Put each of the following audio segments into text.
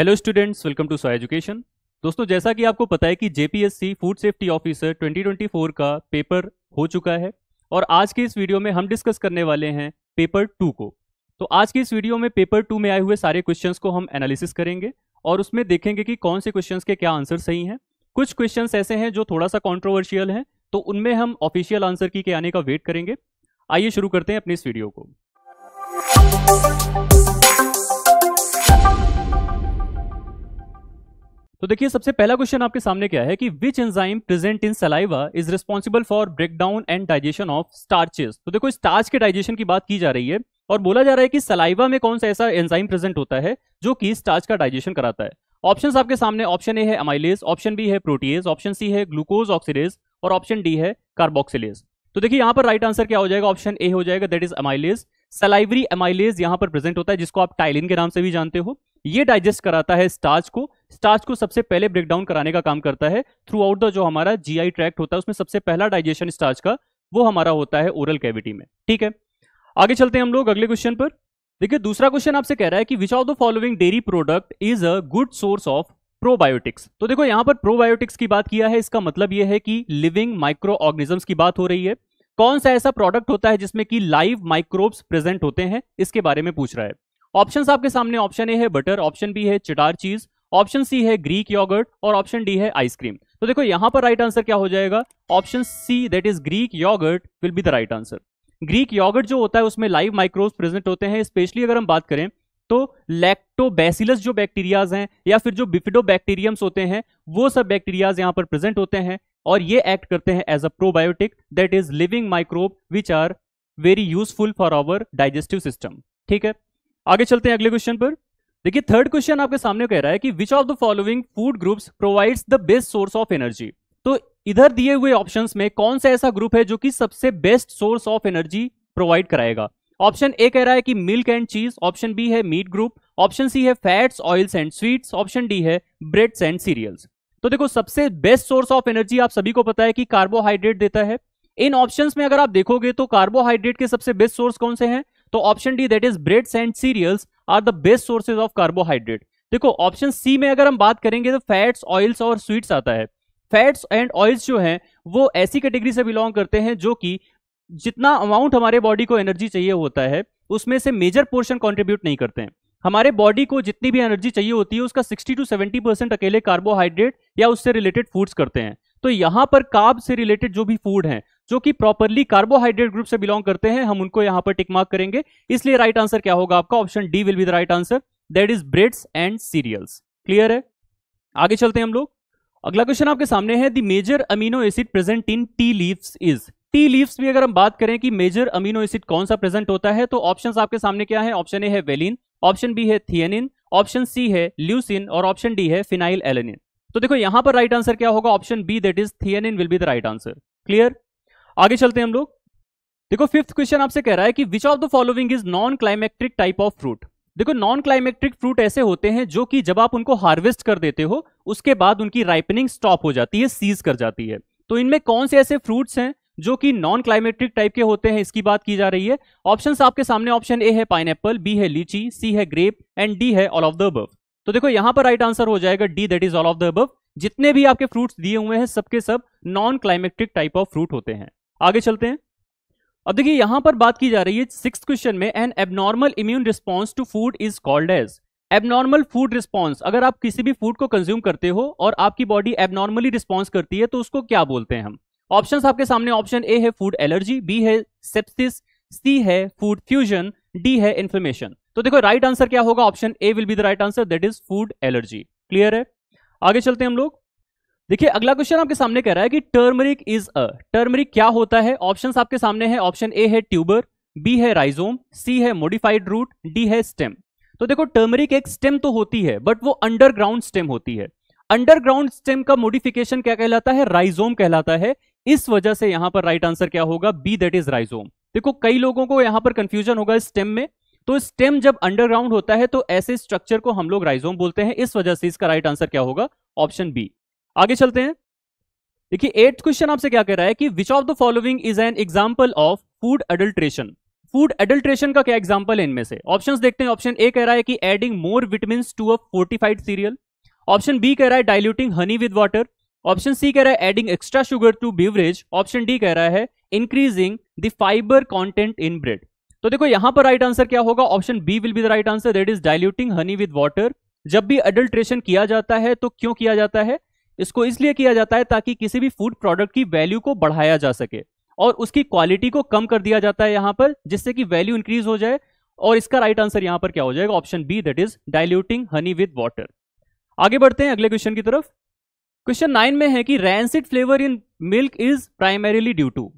Hello students welcome to so education दोस्तों जैसा कि आपको पता है कि जेपीएससी फूड सेफ्टी ऑफिसर 2024 का पेपर हो चुका है और आज के इस वीडियो में हम डिस्कस करने वाले हैं पेपर टू को तो आज के इस वीडियो में पेपर टू में आए हुए सारे क्वेश्चंस को हम एनालिसिस करेंगे और उसमें देखेंगे कि कौन से क्वेश्चंस के क्या आंसर सही हैं कुछ क्वेश्चन ऐसे हैं जो थोड़ा सा कॉन्ट्रोवर्शियल हैं तो उनमें हम ऑफिशियल आंसर की के आने का वेट करेंगे आइए शुरू करते हैं अपने इस वीडियो को तो देखिए सबसे पहला क्वेश्चन आपके सामने क्या है कि which enzyme present in saliva is responsible for breakdown and digestion of starches तो देखो स्टार्च के डाइजेशन की बात की जा रही है और बोला जा रहा है कि सलाइवा में कौन सा ऐसा एंजाइम प्रेजेंट होता है जो कि स्टार्च का डाइजेशन कराता है ऑप्शन आपके सामने ऑप्शन ए है अमाइलेज ऑप्शन बी है प्रोटीज ऑप्शन सी है ग्लूकोज ऑक्सीडेज और ऑप्शन डी है कार्बोक्सिलेज तो देखिए यहाँ पर राइट आंसर क्या हो जाएगा ऑप्शन ए हो जाएगा that is amylase salivary amylase यहां पर प्रेजेंट होता है जिसको आप टाइलिन के नाम से भी जानते हो ये डाइजेस्ट कराता है स्टार्च को स्टार्च को सबसे पहले ब्रेकडाउन कराने का काम करता है थ्रू आउट द जो हमारा आई ट्रैक्ट होता है उसमें सबसे पहला डाइजेशन स्टार्च का वो हमारा होता है ओरल कैविटी में ठीक है आगे चलते हैं हम लोग अगले क्वेश्चन पर देखिए दूसरा क्वेश्चन आपसे कह रहा है कि which of the following dairy product is a good source of probiotics तो देखो यहां पर प्रोबायोटिक्स की बात किया है इसका मतलब यह है कि लिविंग माइक्रो ऑर्गेनिजम्स की बात हो रही है कौन सा ऐसा प्रोडक्ट होता है जिसमें कि लाइव माइक्रोब्स प्रेजेंट होते हैं इसके बारे में पूछ रहा है ऑप्शन आपके सामने ऑप्शन ए है बटर ऑप्शन बी है चिटार चीज ऑप्शन सी है ग्रीक योगर्ट और ऑप्शन डी है आइसक्रीम तो देखो यहां पर राइट आंसर क्या हो जाएगा option C that is Greek yogurt will be the right answer Greek yogurt जो होता है उसमें लाइव माइक्रोब्स प्रेजेंट होते हैं स्पेशली अगर हम बात करें तो लैक्टोबैसिलस जो बैक्टीरियाज हैं या फिर जो बिफिडो बैक्टीरियम्स होते हैं वो सब बैक्टीरियाज यहाँ पर प्रेजेंट होते हैं और ये एक्ट करते हैं as a probiotic that is living microbe which are very useful for our digestive system ठीक है आगे चलते हैं अगले क्वेश्चन पर देखिए थर्ड क्वेश्चन आपके सामने कह रहा है कि which of the following food groups provides the best source of energy तो इधर दिए हुए ऑप्शंस में कौन सा ऐसा ग्रुप है जो कि सबसे best source of energy provide कराएगा ऑप्शन ए कह रहा है कि milk and cheese option B है मीट ग्रुप ऑप्शन सी है fats oils and sweets option D है ब्रेड्स एंड सीरियल्स तो देखो सबसे बेस्ट सोर्स ऑफ एनर्जी आप सभी को पता है कि कार्बोहाइड्रेट देता है इन ऑप्शंस में अगर आप देखोगे तो कार्बोहाइड्रेट के सबसे बेस्ट सोर्स कौन से हैं तो option D that is breads and cereals are the best sources of carbohydrate देखो ऑप्शन सी में अगर हम बात करेंगे तो फैट्स ऑयल्स और स्वीट्स आता है फैट्स एंड ऑयल्स जो हैं वो ऐसी कैटेगरी से बिलोंग करते हैं जो कि जितना अमाउंट हमारे बॉडी को एनर्जी चाहिए होता है उसमें से मेजर पोर्शन कॉन्ट्रीब्यूट नहीं करते हैं हमारे बॉडी को जितनी भी एनर्जी चाहिए होती है उसका 60 टू 70 परसेंट अकेले कार्बोहाइड्रेट या उससे रिलेटेड फूड्स करते हैं तो यहाँ पर काब से रिलेटेड जो भी फूड हैं जो कि प्रॉपरली कार्बोहाइड्रेट ग्रुप से बिलोंग करते हैं हम उनको यहाँ पर टिक मार्क करेंगे इसलिए राइट आंसर क्या होगा आपका option D will be the right answer that is breads and cereals clear है आगे चलते हैं हम लोग अगला क्वेश्चन आपके सामने है the major amino acid present in tea leaves is tea leaves भी अगर हम बात करें कि मेजर अमीनो एसिड कौन सा प्रेजेंट होता है तो ऑप्शंस आपके सामने क्या है ऑप्शन ए है वेलिन ऑप्शन बी है थियनिन ऑप्शन सी है ल्यूसिन और ऑप्शन डी है फिनाइल एलेनिन तो देखो यहां पर राइट आंसर क्या होगा option B that is theanine will be the right answer clear आगे चलते हैं हम लोग देखो फिफ्थ क्वेश्चन आपसे कह रहा है कि which of the following is non climacteric type of fruit देखो नॉन क्लाइमेक्ट्रिक फ्रूट ऐसे होते हैं जो कि जब आप उनको हार्वेस्ट कर देते हो उसके बाद उनकी राइपनिंग स्टॉप हो जाती है सीज कर जाती है तो इनमें कौन से ऐसे फ्रूट्स हैं जो कि नॉन क्लाइमेट्रिक टाइप के होते हैं इसकी बात की जा रही है ऑप्शन आपके सामने ऑप्शन ए है पाइन बी है लीची सी है ग्रेप एंड डी है ऑल ऑफ द अबव तो देखो यहां पर राइट आंसर हो जाएगा D that is all of the above जितने भी आपके फ्रूट्स दिए हुए हैं सबके सब non climacteric type of fruit होते हैं आगे चलते हैं अब देखिए यहां पर बात की जा रही है सिक्स क्वेश्चन में an abnormal immune response to food is called as abnormal food response अगर आप किसी भी फूड को कंज्यूम करते हो और आपकी बॉडी एबनॉर्मली रिस्पॉन्स करती है तो उसको क्या बोलते हैं हम ऑप्शंस आपके सामने ऑप्शन ए है फूड एलर्जी बी है सेप्सिस सी है फूड फ्यूजन डी है इन्फ्लेमेशन तो देखो राइट आंसर क्या होगा option A will be the right answer that is food allergy clear है आगे चलते हैं हम लोग देखिए अगला क्वेश्चन आपके सामने कह रहा है कि टर्मरिक इज अ टर्मरिक क्या होता है ऑप्शंस आपके सामने है ऑप्शन ए है ट्यूबर बी है राइजोम सी है मॉडिफाइड रूट डी है स्टेम तो देखो टर्मरिक एक स्टेम तो होती है बट वो अंडरग्राउंड स्टेम होती है अंडरग्राउंड स्टेम का मॉडिफिकेशन क्या कहलाता है राइजोम कहलाता है इस वजह से यहां पर राइट आंसर क्या होगा बी दैट इज राइजोम देखो कई लोगों को यहां पर कंफ्यूजन होगा स्टेम में तो स्टेम जब अंडरग्राउंड होता है तो ऐसे स्ट्रक्चर को हम लोग राइजोम बोलते हैं इस वजह से इसका राइट आंसर क्या होगा ऑप्शन बी आगे चलते हैं देखिए एट्थ क्वेश्चन आपसे क्या कह रहा है कि which of the following is an example of food adulteration food adulteration का क्या एग्जाम्पल है इनमें से ऑप्शन देखते हैं ऑप्शन ए कह रहा है कि adding more vitamin to a fortified cereal option B कह रहा है diluting honey with water option C कह रहा है adding extra sugar to beverage option D कह रहा है increasing the fibre content in bread तो देखो यहां पर राइट आंसर क्या होगा option B will be the right answer that is diluting honey with water जब भी अडल्ट्रेशन किया जाता है तो क्यों किया जाता है इसको इसलिए किया जाता है ताकि किसी भी फूड प्रोडक्ट की वैल्यू को बढ़ाया जा सके और उसकी क्वालिटी को कम कर दिया जाता है यहां पर जिससे कि वैल्यू इंक्रीज हो जाए और इसका राइट आंसर यहां पर क्या हो जाएगा option B that is diluting honey with water आगे बढ़ते हैं अगले क्वेश्चन की तरफ क्वेश्चन नाइन में है कि rancid flavour in milk is primarily due to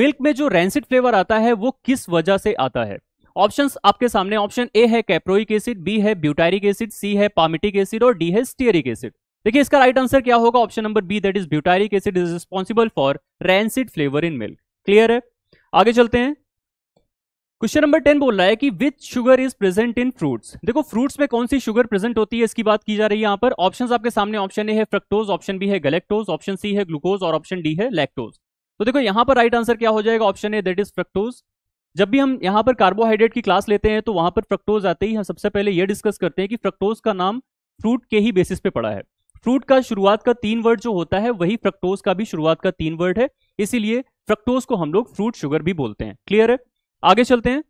milk में जो रैंसिड फ्लेवर आता है वो किस वजह से आता है ऑप्शंस आपके सामने ऑप्शन ए है कैप्रोइक एसिड बी है ब्यूटारिक एसिड सी है पामिटिक एसिड और डी है स्टीयरिक एसिड देखिए इसका राइट आंसर क्या होगा option number B that is butyric acid is responsible for rancid flavour in milk clear है आगे चलते हैं क्वेश्चन नंबर टेन बोल रहा है कि which sugar is present in fruits देखो फ्रूट्स में कौन सी शुगर प्रेजेंट होती है इसकी बात की जा रही है यहाँ पर ऑप्शंस आपके सामने ऑप्शन ए है फ्रक्टोज ऑप्शन बी है गलेक्टोज ऑप्शन सी है ग्लूकोज और ऑप्शन डी है लैक्टोज तो देखो यहाँ पर राइट आंसर क्या हो जाएगा option A that is fructose जब भी हम यहाँ पर कार्बोहाइड्रेट की क्लास लेते हैं तो वहां पर फ्रक्टोज आते ही हम सबसे पहले ये डिस्कस करते हैं कि फ्रक्टोज का नाम फ्रूट के ही बेसिस पे पड़ा है फ्रूट का शुरुआत का तीन वर्ड जो होता है वही फ्रक्टोज का भी शुरुआत का तीन वर्ड है इसीलिए फ्रक्टोज को हम लोग फ्रूट शुगर भी बोलते हैं क्लियर है आगे चलते हैं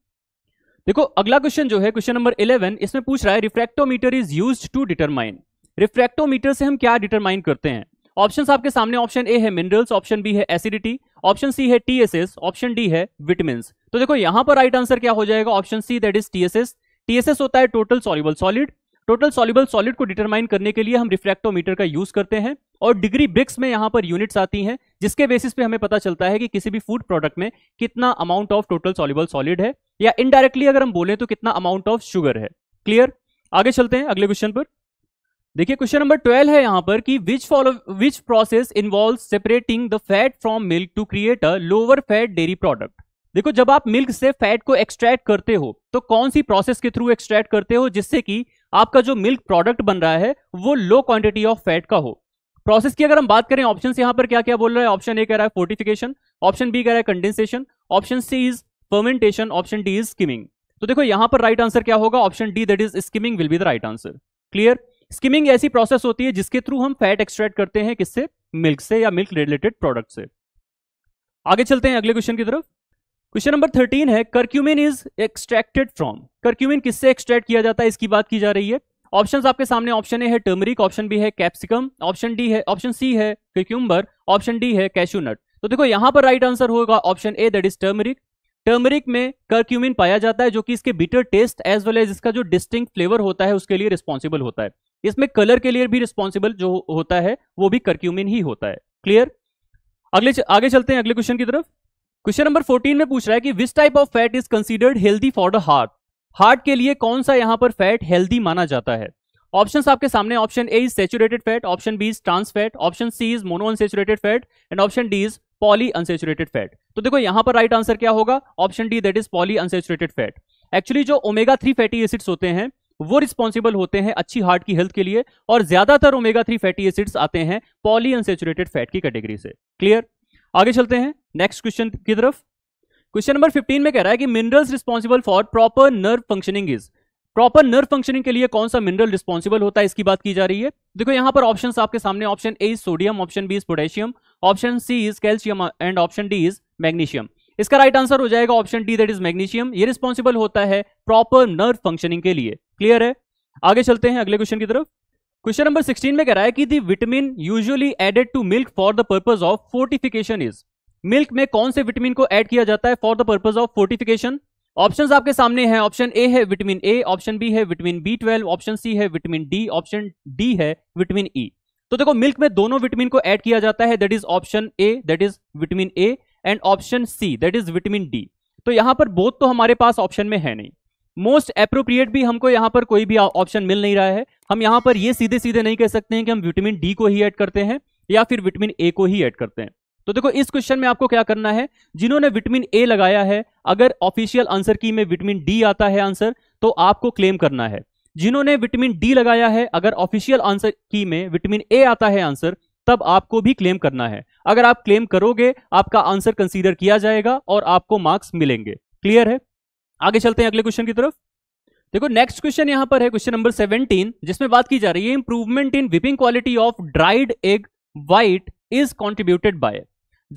देखो अगला क्वेश्चन जो है क्वेश्चन नंबर इलेवन इसमें पूछ रहा है refractometer is use to determine refractometer से हम क्या डिटरमाइन करते हैं ऑप्शंस आपके सामने ऑप्शन ए है मिनरल्स ऑप्शन बी है एसिडिटी ऑप्शन सी है टीएसएस ऑप्शन डी है विटमिन तो देखो यहां पर राइट आंसर क्या हो जाएगा option C that is TSS TSS होता है total soluble solid total soluble solid को डिटरमाइन करने के लिए हम रिफ्रैक्टोमीटर का यूज करते हैं और डिग्री ब्रिक्स में यहाँ पर यूनिट्स आती हैं जिसके बेसिस पे हमें पता चलता है कि किसी भी फूड प्रोडक्ट में कितना amount of total soluble solid है या इनडायरेक्टली अगर हम बोले तो कितना अमाउंट ऑफ शुगर है क्लियर आगे चलते हैं अगले क्वेश्चन पर देखिए क्वेश्चन नंबर ट्वेल्व है यहाँ पर कि which follow which process involve separating the fat from milk to create a lower fat dairy product देखो जब आप मिल्क से फैट को एक्सट्रैक्ट करते हो तो कौन सी प्रोसेस के थ्रू एक्सट्रैक्ट करते हो जिससे कि आपका जो मिल्क प्रोडक्ट बन रहा है वो लो क्वांटिटी ऑफ फैट का हो प्रोसेस की अगर हम बात करें ऑप्शन यहां पर क्या क्या बोल रहा है ऑप्शन ए कह रहा है फोर्टिफिकेशन ऑप्शन बी कह रहा है condensation option C is fermentation option D is skimming तो देखो यहां पर राइट आंसर क्या होगा option D that is skimming will be the right answer clear skimming ऐसी प्रोसेस होती है जिसके थ्रू हम फैट एक्सट्रैक्ट करते हैं किससे मिल्क से या मिल्क रिलेटेड प्रोडक्ट से आगे चलते हैं अगले क्वेश्चन की तरफ क्वेश्चन नंबर थर्टीन है curcumin is extracted from curcumin किससे एक्सट्रैक्ट किया जाता है इसकी बात की जा रही है ऑप्शंस आपके सामने ऑप्शन ए है टर्मरिक ऑप्शन बी है कैप्सिकम ऑप्शन डी है ऑप्शन सी है क्यूक्यूम्बर ऑप्शन डी है कैशू तो देखो यहां पर राइट आंसर होगा option A that is turmeric turmeric में करक्यूमिन पाया जाता है जो कि इसके bitter taste as well as इसका जो डिस्टिंग फ्लेवर होता है उसके लिए रिस्पॉन्सिबल होता है इसमें कलर के लिए भी रिस्पॉन्सिबल जो होता है वो भी करक्यूमिन ही होता है क्लियर अगले आगे चलते हैं अगले क्वेश्चन की तरफ क्वेश्चन नंबर 14 में पूछ रहा है कि which type of fat is considered healthy for the heart heart के लिए कौन सा यहां पर फैट हेल्दी माना जाता है ऑप्शन आपके सामने option A is saturated fat option B is trans fat option C is monounsaturated fat and option D is polyunsaturated fat तो देखो यहां पर राइट right आंसर क्या होगा option D that is polyunsaturated fat actually जो omega three fatty acids होते हैं वो रिस्पॉन्सिबल होते हैं अच्छी हार्ट की हेल्थ के लिए और ज्यादातर ओमेगा थ्री फैटी एसिड्स आते हैं पॉली अनसेचुरेटेड फैट की कैटेगरी से क्लियर आगे चलते हैं नेक्स्ट क्वेश्चन की तरफ क्वेश्चन नंबर 15 में कह रहा है कि minerals responsible for proper nerve functioning is proper nerve functioning के लिए कौन सा मिनरल रिस्पॉन्सिबल होता है इसकी बात की जा रही है देखो यहां पर ऑप्शन आपके सामने option A is sodium option B is potassium option C is calcium and option D is magnesium इसका राइट right आंसर हो जाएगा option D that is magnesium ये रिस्पॉन्सिबल होता है प्रॉपर नर्व फंक्शनिंग के लिए क्लियर है आगे चलते हैं अगले क्वेश्चन की तरफ क्वेश्चन नंबर 16 में कह रहा है कि the vitamin usually added to milk for the purpose of fortification is milk में कौन से विटामिन को ऐड किया जाता है for the purpose of fortification options आपके सामने हैं ऑप्शन ए है विटामिन ए ऑप्शन बी है vitamin B twelve option C है विटामिन डी ऑप्शन डी है विटामिन ई e. तो देखो मिल्क में दोनों विटामिन को ऐड किया जाता है that is option A that is vitamin A and option C that is vitamin D तो यहां पर बोथ तो हमारे पास ऑप्शन में है नहीं मोस्ट अप्रोप्रिएट भी हमको यहां पर कोई भी ऑप्शन मिल नहीं रहा है हम यहाँ पर ये सीधे सीधे नहीं कह सकते हैं कि हम विटामिन डी को ही ऐड करते हैं या फिर विटामिन ए को ही ऐड करते हैं तो देखो इस क्वेश्चन में आपको क्या करना है जिन्होंने विटामिन ए लगाया है अगर ऑफिशियल आंसर की में विटामिन डी आता है आंसर तो आपको क्लेम करना है जिन्होंने विटामिन डी लगाया है अगर ऑफिशियल आंसर की में विटामिन ए आता है आंसर तब आपको भी क्लेम करना है अगर आप क्लेम करोगे आपका आंसर कंसीडर किया जाएगा और आपको मार्क्स मिलेंगे क्लियर है आगे चलते हैं अगले क्वेश्चन की तरफ देखो नेक्स्ट क्वेश्चन यहां पर है क्वेश्चन नंबर 17 जिसमें बात की जा रही है improvement in whipping quality of dried egg white is contributed by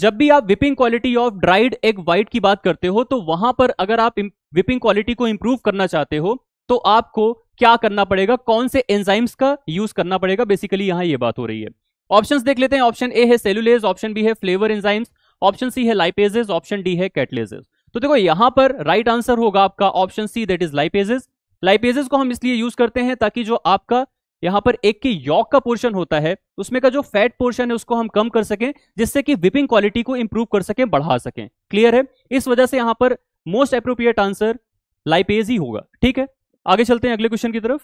जब भी आप whipping quality of dried egg white की बात करते हो तो वहां पर अगर आप विपिंग क्वालिटी को इंप्रूव करना चाहते हो तो आपको क्या करना पड़ेगा कौन से एंजाइम्स का यूज करना पड़ेगा बेसिकली यहां ये बात हो रही है ऑप्शंस देख लेते हैं ऑप्शन ए है सेलुलेज ऑप्शन बी है फ्लेवर एंजाइम्स ऑप्शन सी है लाइपेजेस ऑप्शन डी है कैटलेजेस तो देखो यहां पर राइट right आंसर होगा आपका option C that is lipases lipases को हम इसलिए यूज करते हैं ताकि जो आपका यहाँ पर एक के यॉक का पोर्शन होता है उसमें का जो फैट पोर्शन है उसको हम कम कर सकें जिससे कि विपिंग क्वालिटी को इंप्रूव कर सकें बढ़ा सकें क्लियर है इस वजह से यहाँ पर मोस्ट अप्रोप्रिएट आंसर लाइपेज ही होगा ठीक है आगे चलते हैं अगले क्वेश्चन की तरफ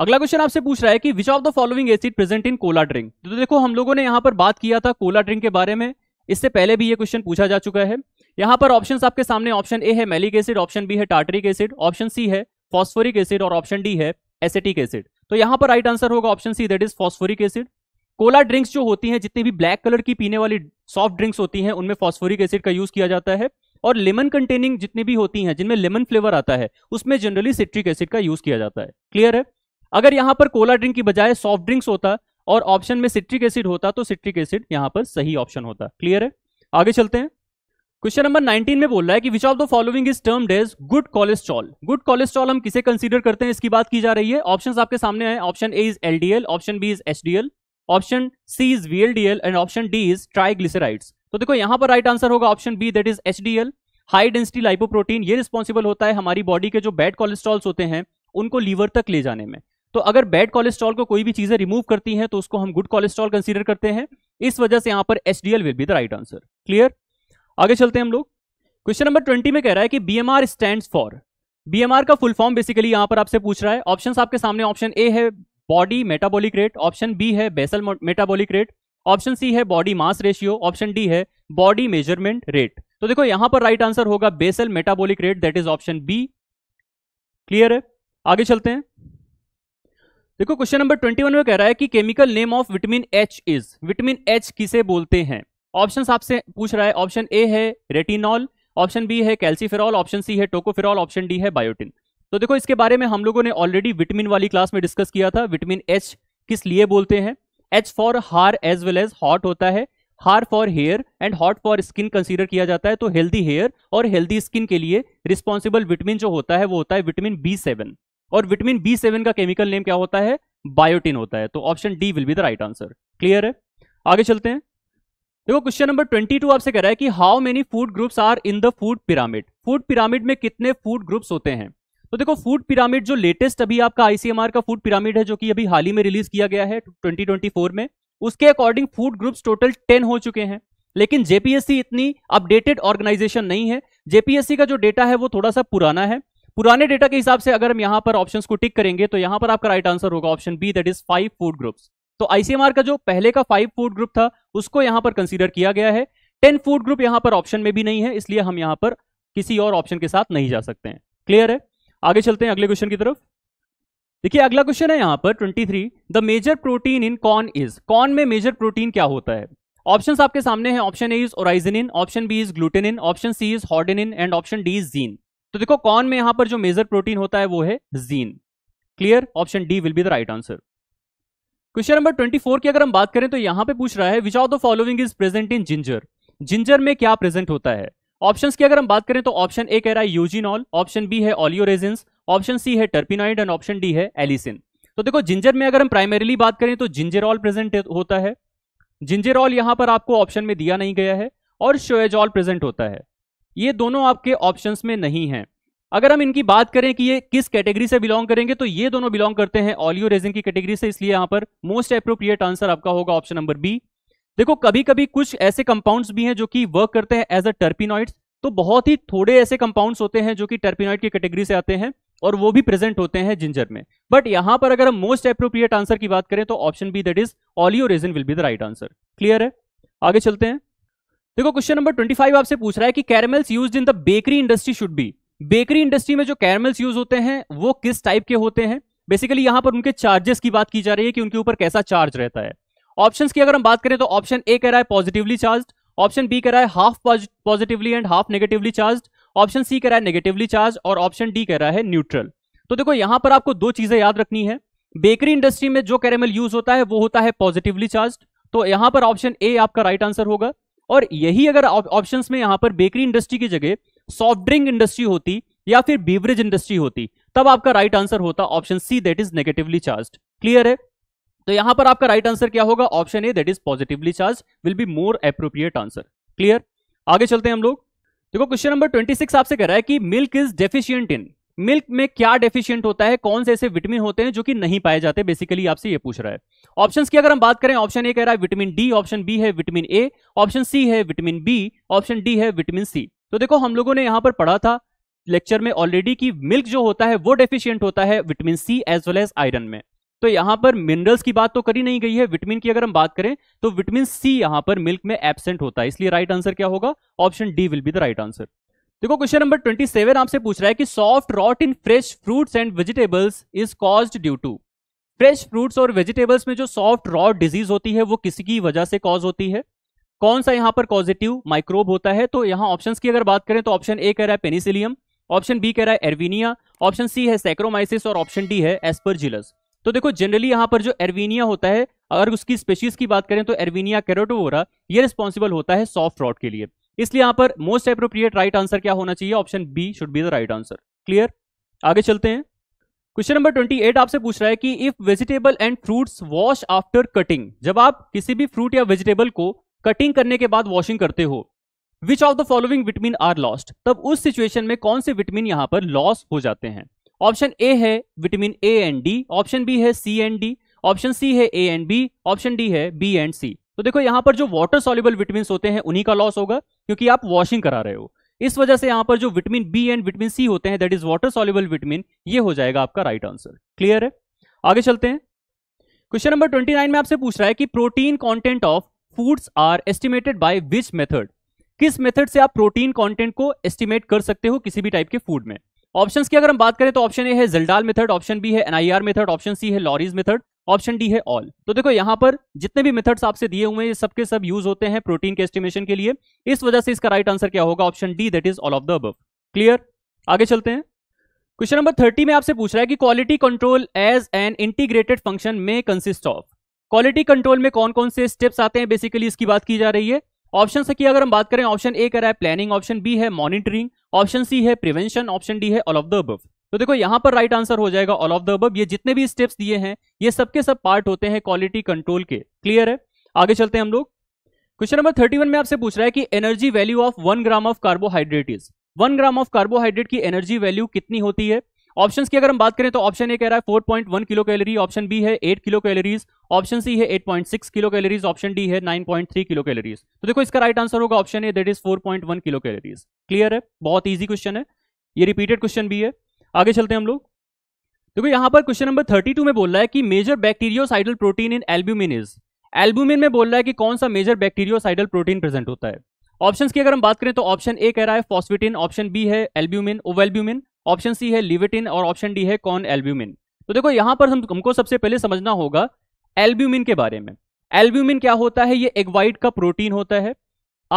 अगला क्वेश्चन आपसे पूछ रहा है कि which of the following acid present in cola drink तो देखो हम लोगों ने यहाँ पर बात किया था कोला ड्रिंक के बारे में इससे पहले भी ये क्वेश्चन पूछा जा चुका है यहाँ पर ऑप्शंस आपके सामने ऑप्शन ए है मेलिक एसिड ऑप्शन बी है टार्टरिक एसिड ऑप्शन सी है फॉस्फोरिक एसिड और ऑप्शन डी है एसेटिक एसिड तो यहां पर राइट आंसर होगा option C that is phosphoric acid cola drinks जो होती हैं जितनी भी ब्लैक कलर की पीने वाली सॉफ्ट ड्रिंक्स होती हैं उनमें फॉस्फोरिक एसिड का यूज किया जाता है और लेमन कंटेनिंग जितनी भी होती हैं जिनमें लेमन फ्लेवर आता है उसमें जनरली सिट्रिक एसिड का यूज किया जाता है क्लियर है अगर यहां पर कोला ड्रिंक की बजाय सॉफ्ट ड्रिंक्स होता और ऑप्शन में सिट्रिक एसिड होता तो सिट्रिक एसिड यहां पर सही ऑप्शन होता क्लियर है आगे चलते हैं क्वेश्चन नंबर 19 में बोल रहा है कि which of the following is termed as good cholesterol good cholesterol हम किसे कंसीडर करते हैं इसकी बात की जा रही है ऑप्शन आपके सामने हैं option A is L option B is L option C is VLDL and option D is triglycerides तो देखो यहां पर राइट आंसर होगा option B that is HDL high density lipoprotein ये रिस्पॉन्सिबल होता है हमारी बॉडी के जो बैड कोलेस्ट्रॉल्स होते हैं उनको लीवर तक ले जाने में तो अगर बैड कोलेस्ट्रॉल को कोई भी चीजें रिमूव करती हैं तो उसको हम गुड कोलेस्ट्रॉल कंसीडर करते हैं इस वजह से यहां पर HDL will be the right answer clear आगे चलते हैं हम लोग क्वेश्चन नंबर ट्वेंटी में कह रहा है कि B M R stand for BMR का फुल फॉर्म बेसिकली यहां पर आपसे पूछ रहा है ऑप्शन आपके सामने ऑप्शन ए है body metabolic rate option B है basal metabolic rate option C है body mass ratio option D है बॉडी मेजरमेंट रेट तो देखो यहां पर राइट आंसर होगा basal metabolic rate that is option B clear है आगे चलते हैं देखो क्वेश्चन नंबर ट्वेंटी वन में कह रहा है कि chemical name of vitamin H is vitamin H किसे बोलते हैं ऑप्शन आपसे पूछ रहा है ऑप्शन ए है रेटिनॉल ऑप्शन बी है कैल्सीफेरॉल ऑप्शन सी है टोकोफेरॉल ऑप्शन डी है बायोटिन तो देखो इसके बारे में हम लोगों ने ऑलरेडी विटामिन वाली क्लास में डिस्कस किया था विटामिन एच किस लिए बोलते हैं एच फॉर हार एज वेल एज हॉट होता है हार फॉर हेयर एंड हॉट फॉर स्किन कंसीडर किया जाता है तो हेल्दी हेयर और हेल्दी स्किन के लिए रिस्पॉन्सिबल विटामिन जो होता है वो होता है विटामिन बी सेवन और विटामिन बी सेवन का केमिकल नेम क्या होता है बायोटिन होता है तो option D will be the right answer clear है आगे चलते हैं देखो क्वेश्चन नंबर 22 आपसे कह रहा है कि how many food groups are in the food pyramid food pyramid में कितने फूड ग्रुप्स होते हैं तो देखो फूड पिरामिड जो लेटेस्ट अभी आपका आईसीएमआर का फूड पिरामिड है जो कि अभी हाल ही में रिलीज किया गया है 2024 में उसके अकॉर्डिंग फूड ग्रुप्स टोटल 10 हो चुके हैं लेकिन जेपीएससी इतनी अपडेटेड ऑर्गेनाइजेशन नहीं है जेपीएससी का जो डेटा है वो थोड़ा सा पुराना है पुराने डेटा के हिसाब से अगर हम यहां पर ऑप्शन को टिक करेंगे तो यहां पर आपका राइट आंसर होगा option B that is five food groups तो आईसीएमआर का जो पहले का फाइव फूड ग्रुप था उसको यहां पर कंसीडर किया गया है टेन फूड ग्रुप यहां पर ऑप्शन में भी नहीं है इसलिए हम यहां पर किसी और ऑप्शन के साथ नहीं जा सकते हैं क्लियर है आगे चलते हैं अगले क्वेश्चन की तरफ देखिए अगला क्वेश्चन है यहां पर 23 the major protein in corn is corn में मेजर प्रोटीन क्या होता है ऑप्शन आपके सामने हैं option A is oryzenin option B is glutenin option C is hordenin and option D is zein तो देखो कॉन में यहां पर जो मेजर प्रोटीन होता है वो है zein clear option D will be the right answer question number 24 की अगर हम बात करें तो यहां पे पूछ रहा है which of the following is present in ginger ginger में क्या प्रेजेंट होता है ऑप्शंस की अगर हम बात करें तो ऑप्शन ए कह रहा है यूजिनॉल ऑप्शन बी है ऑलियोरेजेंस ऑप्शन सी है टर्पिनॉइड एंड ऑप्शन डी है एलिसिन तो देखो जिंजर में अगर हम प्राइमरीली बात करें तो जिंजेरॉल प्रेजेंट होता है जिंजेरॉल यहां पर आपको ऑप्शन में दिया नहीं गया है और शोएजॉल प्रेजेंट होता है ये दोनों आपके ऑप्शन में नहीं है अगर हम इनकी बात करें कि ये किस कैटेगरी से बिलोंग करेंगे तो ये दोनों बिलोंग करते हैं ऑलियो रेजिन की कैटेगरी से इसलिए यहां पर मोस्ट अप्रोप्रिएट आंसर आपका होगा ऑप्शन नंबर बी देखो कभी कभी कुछ ऐसे कंपाउंड्स भी हैं जो कि वर्क करते हैं एज अ टर्पिनॉइड्स तो बहुत ही थोड़े ऐसे कंपाउंड्स होते हैं जो कि टर्पिनॉइड की कैटेगरी से आते हैं और वो भी प्रेजेंट होते हैं जिंजर में बट यहां पर अगर हम मोस्ट अप्रोप्रिएट आंसर की बात करें तो option B that is oleoresin will be the right answer clear है आगे चलते हैं देखो क्वेश्चन नंबर ट्वेंटी आपसे पूछ रहा है कि caramels used in the bakery industry should be bakery industry में जो कैरमल्स यूज होते हैं वो किस टाइप के होते हैं बेसिकली यहां पर उनके चार्जेस की बात की जा रही है कि उनके ऊपर कैसा चार्ज रहता है ऑप्शंस की अगर हम बात करें तो ऑप्शन ए कह रहा है पॉजिटिवली चार्ज ऑप्शन बी कह रहा है half positively and half negatively charged option C कह रहा है नेगेटिवली चार्ज और ऑप्शन डी कह रहा है न्यूट्रल तो देखो यहां पर आपको दो चीजें याद रखनी है बेकरी इंडस्ट्री में जो कैरेमल यूज होता है वो होता है पॉजिटिवली चार्ज तो यहां पर ऑप्शन ए आपका राइट right आंसर होगा और यही अगर ऑप्शंस में यहां पर बेकरी इंडस्ट्री की जगह सॉफ्ट ड्रिंक इंडस्ट्री होती या फिर बीवरेज इंडस्ट्री होती तब आपका राइट आंसर होता option C that is negatively charged clear है तो यहां पर आपका राइट आंसर क्या होगा option A that is positively charged will be more appropriate answer clear आगे चलते हैं हम लोग देखो क्वेश्चन नंबर 26 आपसे कह रहा है कि milk is deficient in milk में क्या डेफिशिएंट होता है कौन से ऐसे विटामिन होते हैं जो कि नहीं पाए जाते बेसिकली आपसे ये पूछ रहा है ऑप्शन की अगर हम बात करें ऑप्शन ए कह रहा है विटामिन डी ऑप्शन बी है विटामिन ए ऑप्शन सी है विटामिन बी ऑप्शन डी है विटामिन सी तो देखो हम लोगों ने यहां पर पढ़ा था लेक्चर में ऑलरेडी कि मिल्क जो होता है वो डेफिशियंट होता है vitamin C as well as iron में तो यहां पर मिनरल्स की बात तो करी नहीं गई है विटामिन की अगर हम बात करें तो विटामिन सी यहां पर मिल्क में एबसेंट होता है इसलिए राइट आंसर क्या होगा option D will be the right answer देखो क्वेश्चन नंबर सेवन आपसे पूछ रहा है कि soft rot in fresh fruits and vegetables is caused due to fresh fruits और वेजिटेबल्स में जो सॉफ्ट रॉट डिजीज होती है वो किसी की वजह से कॉज होती है कौन सा यहाँ पर पॉजिटिव माइक्रोब होता है तो यहां ऑप्शन की अगर बात करें तो ऑप्शन ए कह रहा है पेनिसिलियम ऑप्शन बी कह रहा है एरवीनिया ऑप्शन सी है सैक्रोमाइसिस और ऑप्शन डी है एस्परजिलस तो देखो जनरली यहां पर जो एरवीनिया होता है अगर उसकी स्पेशीज की बात करें तो एरवीनिया कैरोटोवोरा ये रिस्पॉन्सिबल होता है सॉफ्ट रॉड के लिए इसलिए यहां पर मोस्ट अप्रोप्रिएट राइट आंसर क्या होना चाहिए option B should be the right answer clear आगे चलते हैं क्वेश्चन नंबर 28 आपसे पूछ रहा है कि if vegetable and fruits wash after cutting जब आप किसी भी फ्रूट या वेजिटेबल को कटिंग करने के बाद वॉशिंग करते हो which of the following vitamin are lost तब उस सिचुएशन में कौन से विटमिन यहाँ पर लॉस हो जाते हैं ऑप्शन ए है vitamin A and D option B है C and D option C है A and B option D है बी एंड सी तो देखो यहाँ पर जो वाटर सॉल्युबल विटमिन होते हैं उन्हीं का लॉस होगा क्योंकि आप वॉशिंग करा रहे हो इस वजह से यहाँ पर जो vitamin B and vitamin C होते हैं that is water soluble vitamin ये हो जाएगा आपका राइट आंसर क्लियर है आगे चलते हैं क्वेश्चन नंबर 29 में आपसे पूछ रहा है कि protein content of foods are estimated by which method किस मेथड से आप प्रोटीन कंटेंट को एस्टिमेट कर सकते हो किसी भी टाइप के फूड में ऑप्शन की अगर हम बात करें तो ऑप्शन ए है जल्डाल मेथड ऑप्शन बी है एनआईआर मेथड ऑप्शन सी है लॉरीज मेथड ऑप्शन डी है ऑल तो देखो यहां पर जितने भी मेथड्स आपसे दिए हुए हैं सबके सब यूज होते हैं प्रोटीन के एस्टिमेशन के लिए इस वजह से इसका राइट आंसर क्या होगा option D that is all of the above clear आगे चलते हैं क्वेश्चन नंबर थर्टी में आपसे पूछ रहा है कि quality control as an integrated function में कंसिस्ट ऑफ क्वालिटी कंट्रोल में कौन कौन से स्टेप्स आते हैं बेसिकली इसकी बात की जा रही है ऑप्शन की अगर हम बात करें ऑप्शन ए कर रहा है प्लानिंग ऑप्शन बी है मॉनिटरिंग ऑप्शन सी है प्रिवेंशन ऑप्शन डी है ऑल ऑफ द अब तो देखो यहां पर राइट आंसर हो जाएगा ऑल ऑफ द अब ये जितने भी स्टेप्स दिए हैं ये सबके सब पार्ट होते हैं क्वालिटी कंट्रोल के क्लियर है आगे चलते हैं हम लोग क्वेश्चन नंबर थर्टी वन में आपसे पूछ रहा है कि energy value of one gram of carbohydrate is one gram of carbohydrate की एनर्जी वैल्यू कितनी होती है ऑप्शन की अगर हम बात करें तो ऑप्शन ए कह रहा है four point one kilo calorie option B है eight kilo calories option C है eight point six kilo calories option D है nine point three kilo calories तो देखो इसका राइट आंसर होगा option A that is four point one kilo calories clear है बहुत easy question है ये रिपीटेड क्वेश्चन भी है आगे चलते हैं हम लोग देखो यहाँ पर क्वेश्चन नंबर थर्टी टू में बोल रहा है कि major bacteriocidal protein in albumin is albumin में बोल रहा है कि कौन सा मेजर बैक्टीरियोसाइडल प्रोटीन प्रेजेंट होता है ऑप्शंस की अगर हम बात करें तो ऑप्शन ए कह रहा है फॉस्फिटिन ऑप्शन बी है एल्ब्यूमिन ओवेल्ब्यूमिन ऑप्शन सी है लिविटिन और ऑप्शन डी है कॉन एल्ब्यूमिन तो देखो यहां पर हम हमको सबसे पहले समझना होगा एल्ब्यूमिन के बारे में एल्ब्यूमिन क्या होता है ये एग वाइट का प्रोटीन होता है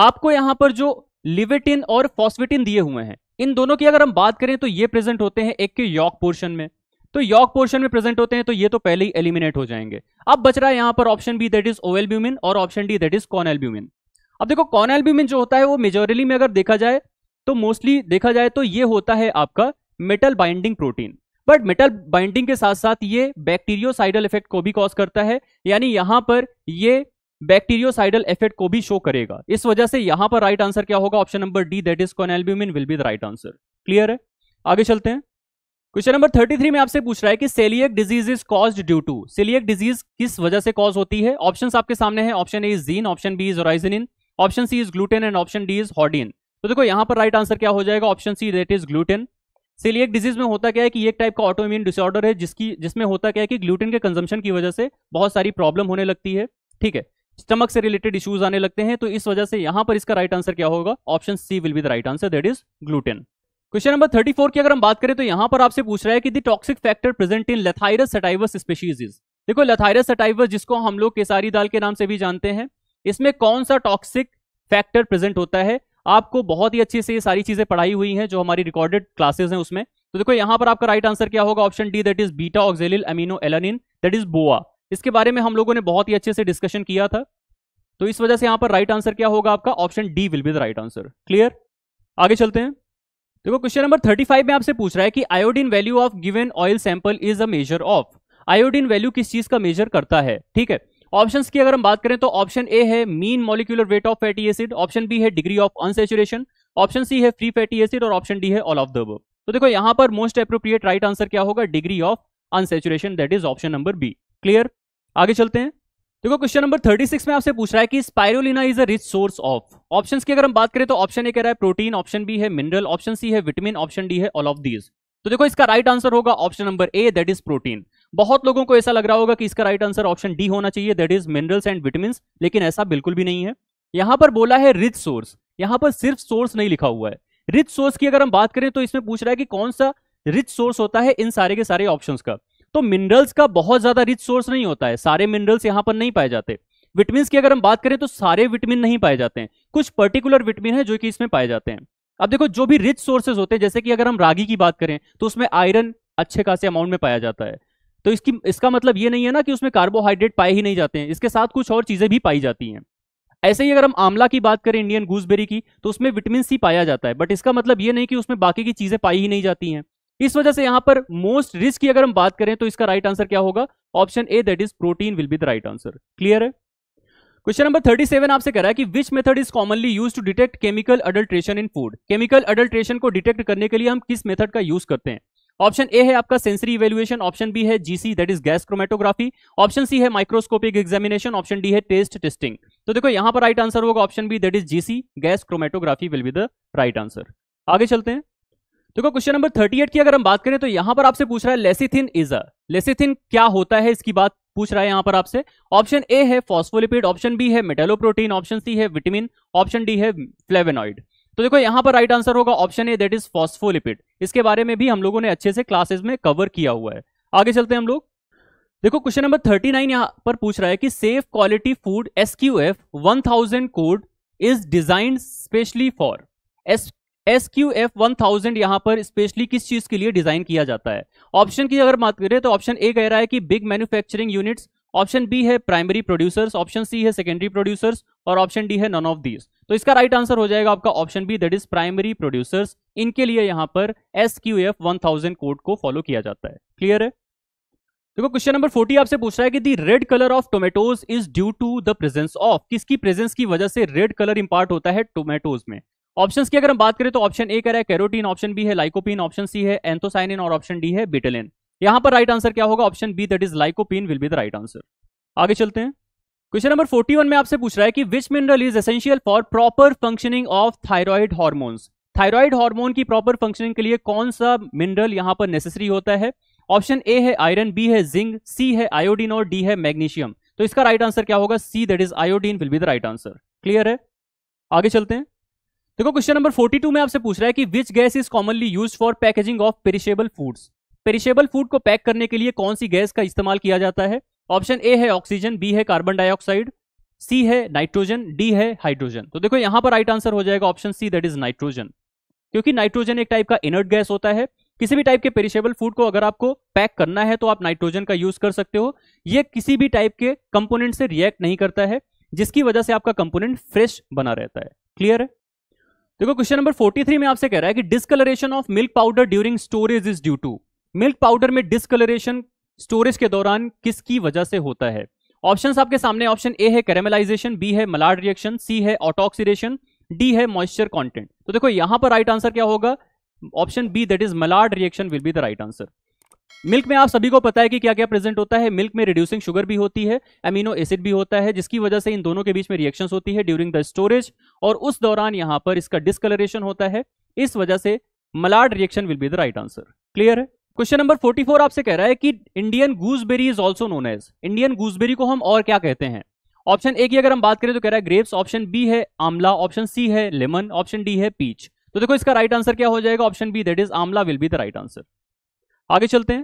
आपको यहां पर जो लिविटिन और फॉस्विटिन दिए हुए हैं इन दोनों की अगर हम बात करें तो ये प्रेजेंट होते हैं एक के यॉक पोर्शन में तो यॉक पोर्शन में प्रेजेंट होते हैं तो ये तो पहले ही एलिमिनेट हो जाएंगे अब बच रहा है यहां पर option B that is ovalbumin और option D that is conalbumin अब देखो कॉन एल्ब्यूमिन जो होता है वो मेजोरली में अगर देखा जाए तो मोस्टली देखा जाए तो ये होता है आपका metal binding protein but metal binding के साथ साथ ये बैक्टीरियोसाइडल इफेक्ट को भी कॉज करता है यानी यहां पर ये बैक्टीरियोसाइडल इफेक्ट को भी शो करेगा इस वजह से यहां पर राइट आंसर क्या होगा option number D that is conalbumin will be the right answer clear है आगे चलते हैं क्वेश्चन नंबर 33 में आपसे पूछ रहा है कि celiac disease is caused due to celiac disease किस वजह से कॉज होती है ऑप्शंस आपके सामने हैं option A is zein option B is oryzenin option C is gluten and option D is hordein तो देखो यहां पर राइट आंसर क्या हो जाएगा option C that is gluten celiac disease में होता क्या है कि एक टाइप का ऑटो इम्यून डिसऑर्डर है जिसकी जिसमें होता क्या है कि ग्लूटेन के कंजम्पन की वजह से बहुत सारी प्रॉब्लम होने लगती है ठीक है स्टमक से रिलेटेड इश्यूज आने लगते हैं तो इस वजह से यहां पर इसका राइट आंसर क्या होगा option C will be the right answer that is gluten question number 34 की अगर हम बात करें तो यहां पर आपसे पूछ रहा है कि the toxic factor present in Lathyrus sativus species देखो लेथाइरस सटाइवस जिसको हम लोग केसारी दाल के नाम से भी जानते हैं इसमें कौन सा टॉक्सिक फैक्टर प्रेजेंट होता है आपको बहुत ही अच्छे से ये सारी चीजें पढ़ाई हुई हैं जो हमारी रिकॉर्डेड क्लासेस हैं उसमें तो देखो यहाँ पर आपका राइट आंसर क्या होगा option D that is beta oxalyl amino alanine that is BOAA इसके बारे में हम लोगों ने बहुत ही अच्छे से डिस्कशन किया था तो इस वजह से यहाँ पर राइट आंसर क्या होगा आपका option D will be the right answer clear आगे चलते हैं देखो क्वेश्चन नंबर फाइव में आपसे पूछ रहा है कि iodine value of given oil sample is a measure of iodine value किस चीज का मेजर करता है ठीक है ऑप्शंस की अगर हम बात करें तो ऑप्शन ए है mean molecular weight of fatty acid option B है degree of unsaturation option C है फ्री फैटी एसिड और ऑप्शन डी है ऑल ऑफ द अब तो देखो यहां पर मोस्ट अप्रोप्रिएट राइट आंसर क्या होगा degree of unsaturation that is option number B clear आगे चलते हैं देखो क्वेश्चन नंबर 36 में आपसे पूछ रहा है कि spirulina is a rich source of options की अगर हम बात करें तो ऑप्शन ए कह रहा है प्रोटीन ऑप्शन बी है मिनरल ऑप्शन सी है विटामिन ऑप्शन डी है ऑल ऑफ दीज तो देखो इसका राइट आंसर होगा option number A that is protein बहुत लोगों को ऐसा लग रहा होगा कि इसका राइट आंसर ऑप्शन डी होना चाहिए that is minerals and vitamin लेकिन ऐसा बिल्कुल भी नहीं है यहां पर बोला है रिच सोर्स यहां पर सिर्फ सोर्स नहीं लिखा हुआ है रिच सोर्स की अगर हम बात करें तो इसमें पूछ रहा है कि कौन सा रिच सोर्स होता है इन सारे के सारे ऑप्शन का तो मिनरल्स का बहुत ज्यादा रिच सोर्स नहीं होता है सारे मिनरल्स यहां पर नहीं पाए जाते विटमिन की अगर हम बात करें तो सारे विटमिन नहीं पाए जाते हैं कुछ पर्टिकुलर विटमिन है जो कि इसमें पाए जाते हैं अब देखो जो भी रिच सोर्सेज होते हैं जैसे कि अगर हम रागी की बात करें तो उसमें आयरन अच्छे खासे अमाउंट में पाया जाता है तो इसकी इसका मतलब ये नहीं है ना कि उसमें कार्बोहाइड्रेट पाए ही नहीं जाते हैं इसके साथ कुछ और चीजें भी पाई जाती हैं ऐसे ही अगर हम आमला की बात करें इंडियन गूसबेरी की तो उसमें विटामिन सी पाया जाता है बट इसका मतलब ये नहीं कि उसमें बाकी की चीजें पाई ही नहीं जाती हैं इस वजह से यहाँ पर मोस्ट रिच की अगर हम बात करें तो इसका राइट आंसर क्या होगा option A that is protein will be the right answer clear है क्वेश्चन नंबर 37 आपसे कह रहा है कि which method is commonly use to detect chemical adulteration in food chemical adulteration को डिटेक्ट करने के लिए हम किस मेथड का यूज करते हैं ऑप्शन ए है आपका सेंसरी इवेल्युएशन ऑप्शन बी है GC that is gas chromatography option C है माइक्रोस्कोपिक एग्जामिनेशन ऑप्शन डी है टेस्ट टेस्टिंग तो देखो यहां पर राइट आंसर होगा option B that is GC gas chromatography will be the right answer आगे चलते हैं देखो क्वेश्चन नंबर 38 की अगर हम बात करें तो यहां पर आपसे पूछ रहा है लेसिथिन इज अ लेसिथिन क्या होता है इसकी बात पूछ रहा है यहाँ पर आपसे ऑप्शन ए है फॉस्फोलिपिड ऑप्शन बी है मेटेलोप्रोटीन ऑप्शन सी है विटामिन ऑप्शन डी है फ्लेवेनॉइड तो देखो यहाँ पर राइट आंसर होगा option A that is phospholipid इसके बारे में भी हम लोगों ने अच्छे से क्लासेस में कवर किया हुआ है आगे चलते हैं हम लोग देखो क्वेश्चन नंबर थर्टी नाइन यहाँ पर पूछ रहा है कि safe quality food S Q F one thousand code is designed specially for S S Q F one thousand यहाँ पर स्पेशली किस चीज के लिए डिजाइन किया जाता है ऑप्शन की अगर बात करें तो ऑप्शन ए कह रहा है कि big manufacturing units option B है प्राइमरी प्रोड्यूसर्स ऑप्शन सी है सेकेंडरी प्रोड्यूसर्स और ऑप्शन डी है नॉन ऑफ दीज तो इसका राइट आंसर हो जाएगा आपका option B that is primary producers इनके लिए यहाँ पर S Q F one thousand code को फॉलो किया जाता है क्लियर है देखो क्वेश्चन नंबर फोर्टी आपसे पूछ रहा है कि the red colour of tomatoes is due to the presence of किसकी प्रेजेंस की वजह से रेड कलर इंपार्ट होता है टोमेटोज में ऑप्शंस की अगर हम बात करें तो ऑप्शन ए करा है कैरोटीन ऑप्शन बी है लाइकोपिन ऑप्शन सी है एंथोसाइनिन और ऑप्शन डी है बिटेलिन यहां पर राइट आंसर क्या होगा option B that is lycopene will be the right answer आगे चलते हैं क्वेश्चन नंबर 41 में आपसे पूछ रहा है कि which mineral is essential for proper functioning of thyroid hormones thyroid hormone की प्रॉपर फंक्शनिंग के लिए कौन सा मिनरल यहां पर नेसेसरी होता है ऑप्शन ए है आयरन बी है जिंक सी है आयोडीन और डी है मैग्नीशियम तो इसका राइट आंसर क्या होगा C that is iodine will be the right answer clear है आगे चलते हैं देखो क्वेश्चन नंबर 42 में आपसे पूछ रहा है कि which gas is commonly use for packaging of perishable foods perishable food को पैक करने के लिए कौन सी गैस का इस्तेमाल किया जाता है ऑप्शन ए है ऑक्सीजन बी है कार्बन डाइऑक्साइड सी है नाइट्रोजन डी है हाइड्रोजन तो देखो यहां पर राइट आंसर हो जाएगा option C that is nitrogen क्योंकि नाइट्रोजन एक टाइप का इनर्ट गैस होता है किसी भी टाइप के पेरिशेबल फूड को अगर आपको पैक करना है तो आप नाइट्रोजन का यूज कर सकते हो ये किसी भी टाइप के कंपोनेंट से रिएक्ट नहीं करता है जिसकी वजह से आपका कंपोनेंट फ्रेश बना रहता है क्लियर है देखो क्वेश्चन नंबर 43 में आपसे कह रहा है कि discolouration of milk powder during storage is due to milk powder में डिसकलरेशन स्टोरेज के दौरान किसकी वजह से होता है ऑप्शंस आपके सामने ऑप्शन ए है कैरेमलाइजेशन बी है मलाड रिएक्शन सी है ऑटोक्सीडेशन डी है मॉइस्चर कॉन्टेंट तो देखो यहां पर राइट right आंसर क्या होगा option B that is Maillard reaction will be the right answer milk में आप सभी को पता है कि क्या क्या प्रेजेंट होता है मिल्क में रिड्यूसिंग शुगर भी होती है एमिनो एसिड भी होता है जिसकी वजह से इन दोनों के बीच में रिएक्शन होती है ड्यूरिंग द स्टोरेज और उस दौरान यहां पर इसका डिसकलरेशन होता है इस वजह से Maillard reaction will be the right answer clear है क्वेश्चन नंबर 44 आपसे कह रहा है कि Indian gooseberry is also known as Indian gooseberry को हम और क्या कहते हैं ऑप्शन ए की अगर हम बात करें तो कह रहा है ग्रेप्स ऑप्शन बी है आमला ऑप्शन सी है लेमन ऑप्शन डी है पीच तो देखो इसका राइट right आंसर क्या हो जाएगा option B that is amla will be the right answer आगे चलते हैं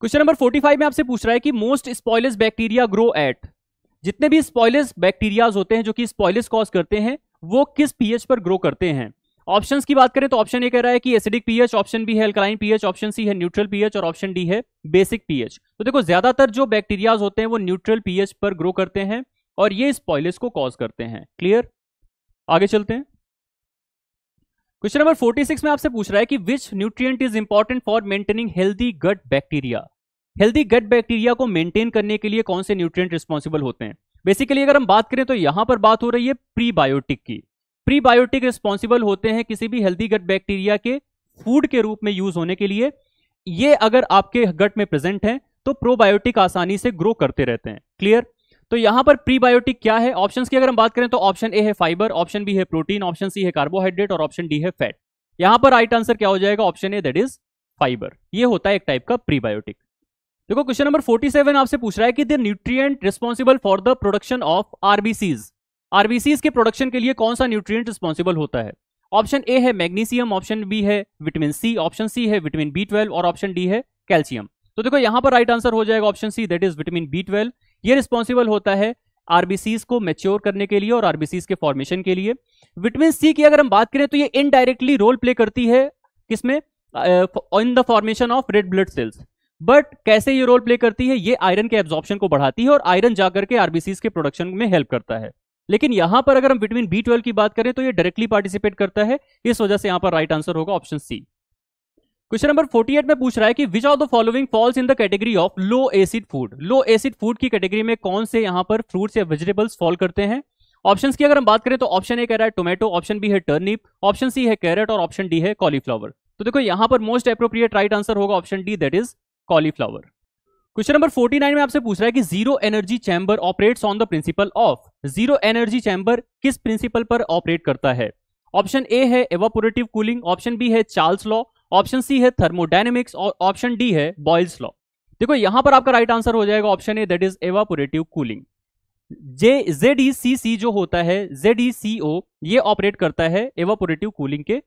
क्वेश्चन नंबर 45 में आपसे पूछ रहा है कि most spoilage bacteria grow at जितने भी स्पॉयलेस बैक्टीरियाज होते हैं जो कि स्पॉयलेस कॉज करते हैं वो किस पीएच पर ग्रो करते हैं ऑप्शंस की बात करें तो ऑप्शन ए कह रहा है कि एसिडिक पीएच ऑप्शन बी है अल्कलाइन पीएच ऑप्शन सी है न्यूट्रल पीएच और ऑप्शन डी है बेसिक पीएच तो देखो ज्यादातर जो बैक्टीरियाज होते हैं वो न्यूट्रल पीएच पर ग्रो करते हैं और ये स्पॉयलेस को कॉज करते हैं क्लियर आगे चलते हैं क्वेश्चन नंबर 46 में आपसे पूछ रहा है कि which nutrient is important for maintaining healthy gut bacteria healthy gut bacteria को मेंटेन करने के लिए कौन से न्यूट्रिएंट रिस्पॉन्सिबल होते हैं बेसिकली अगर हम बात करें तो यहां पर बात हो रही है प्रीबायोटिक की प्रीबायोटिक रिस्पॉन्सिबल होते हैं किसी भी हेल्दी गट बैक्टीरिया के फूड के रूप में यूज होने के लिए ये अगर आपके गट में प्रेजेंट है तो प्रोबायोटिक आसानी से ग्रो करते रहते हैं क्लियर तो यहां पर प्रीबायोटिक क्या है ऑप्शन की अगर हम बात करें तो ऑप्शन ए है फाइबर ऑप्शन बी है प्रोटीन ऑप्शन सी है कार्बोहाइड्रेट और ऑप्शन डी है फैट यहां पर राइट आंसर क्या हो जाएगा option A that is fibre ये होता है एक टाइप का प्रीबायोटिक देखो क्वेश्चन नंबर 47 आपसे पूछ रहा है कि the nutrient responsible for the production of RBCs RBCs के प्रोडक्शन के लिए कौन सा न्यूट्रिएंट रिस्पॉन्सिबल होता है ऑप्शन ए है मैग्नीशियम ऑप्शन बी है विटामिन सी ऑप्शन सी है विटामिन बी और ऑप्शन डी है कैल्शियम तो देखो यहां पर राइट आंसर हो जाएगा option C that is vitamin B twelve ये रिस्पॉन्सिबल होता है आरबीसीज को मेच्योर करने के लिए और आरबीसीज के फॉर्मेशन के लिए विटामिन सी की अगर हम बात करें तो ये इनडायरेक्टली रोल प्ले करती है किसमें in the formation of red blood cells but कैसे ये रोल प्ले करती है ये आयरन के एब्जॉर्प्शन को बढ़ाती है और आयरन जाकर के आरबीसीज के प्रोडक्शन में हेल्प करता है लेकिन यहां पर अगर हम विटामिन बी ट्वेल्व की बात करें तो ये डायरेक्टली पार्टिसिपेट करता है इस वजह से यहां पर राइट आंसर होगा ऑप्शन सी क्वेश्चन नंबर 48 में पूछ रहा है कि which are the following falls in the category of low acid food low acid food की कैटेगरी में कौन से यहां पर फ्रूट्स या वेजिटेबल्स फॉल करते हैं ऑप्शन की अगर हम बात करें तो ऑप्शन ए कह रहा है टोमेटो ऑप्शन बी है टर्निप ऑप्शन सी है कैरेट और ऑप्शन डी है कॉलीफ्लावर तो देखो यहां पर मोस्ट अप्रोप्रिएट राइट आंसर होगा option D that is cauliflower question number 49 में आपसे पूछ रहा है कि zero energy chamber operates on the principle of zero energy chamber किस प्रिंसिपल पर ऑपरेट करता है ऑप्शन ए है एवापोरेटिव कूलिंग ऑप्शन बी है चार्ल्स लॉ ऑप्शन सी है थर्मोडाइनमिक्स और ऑप्शन डी है बॉयल्स लॉ देखो यहां पर आपका राइट आंसर हो जाएगा option A that is evaporative cooling जे जेड ई सी सी जो होता है जेड ई सी ओ ये ऑपरेट करता है एवापोरेटिव कूलिंग के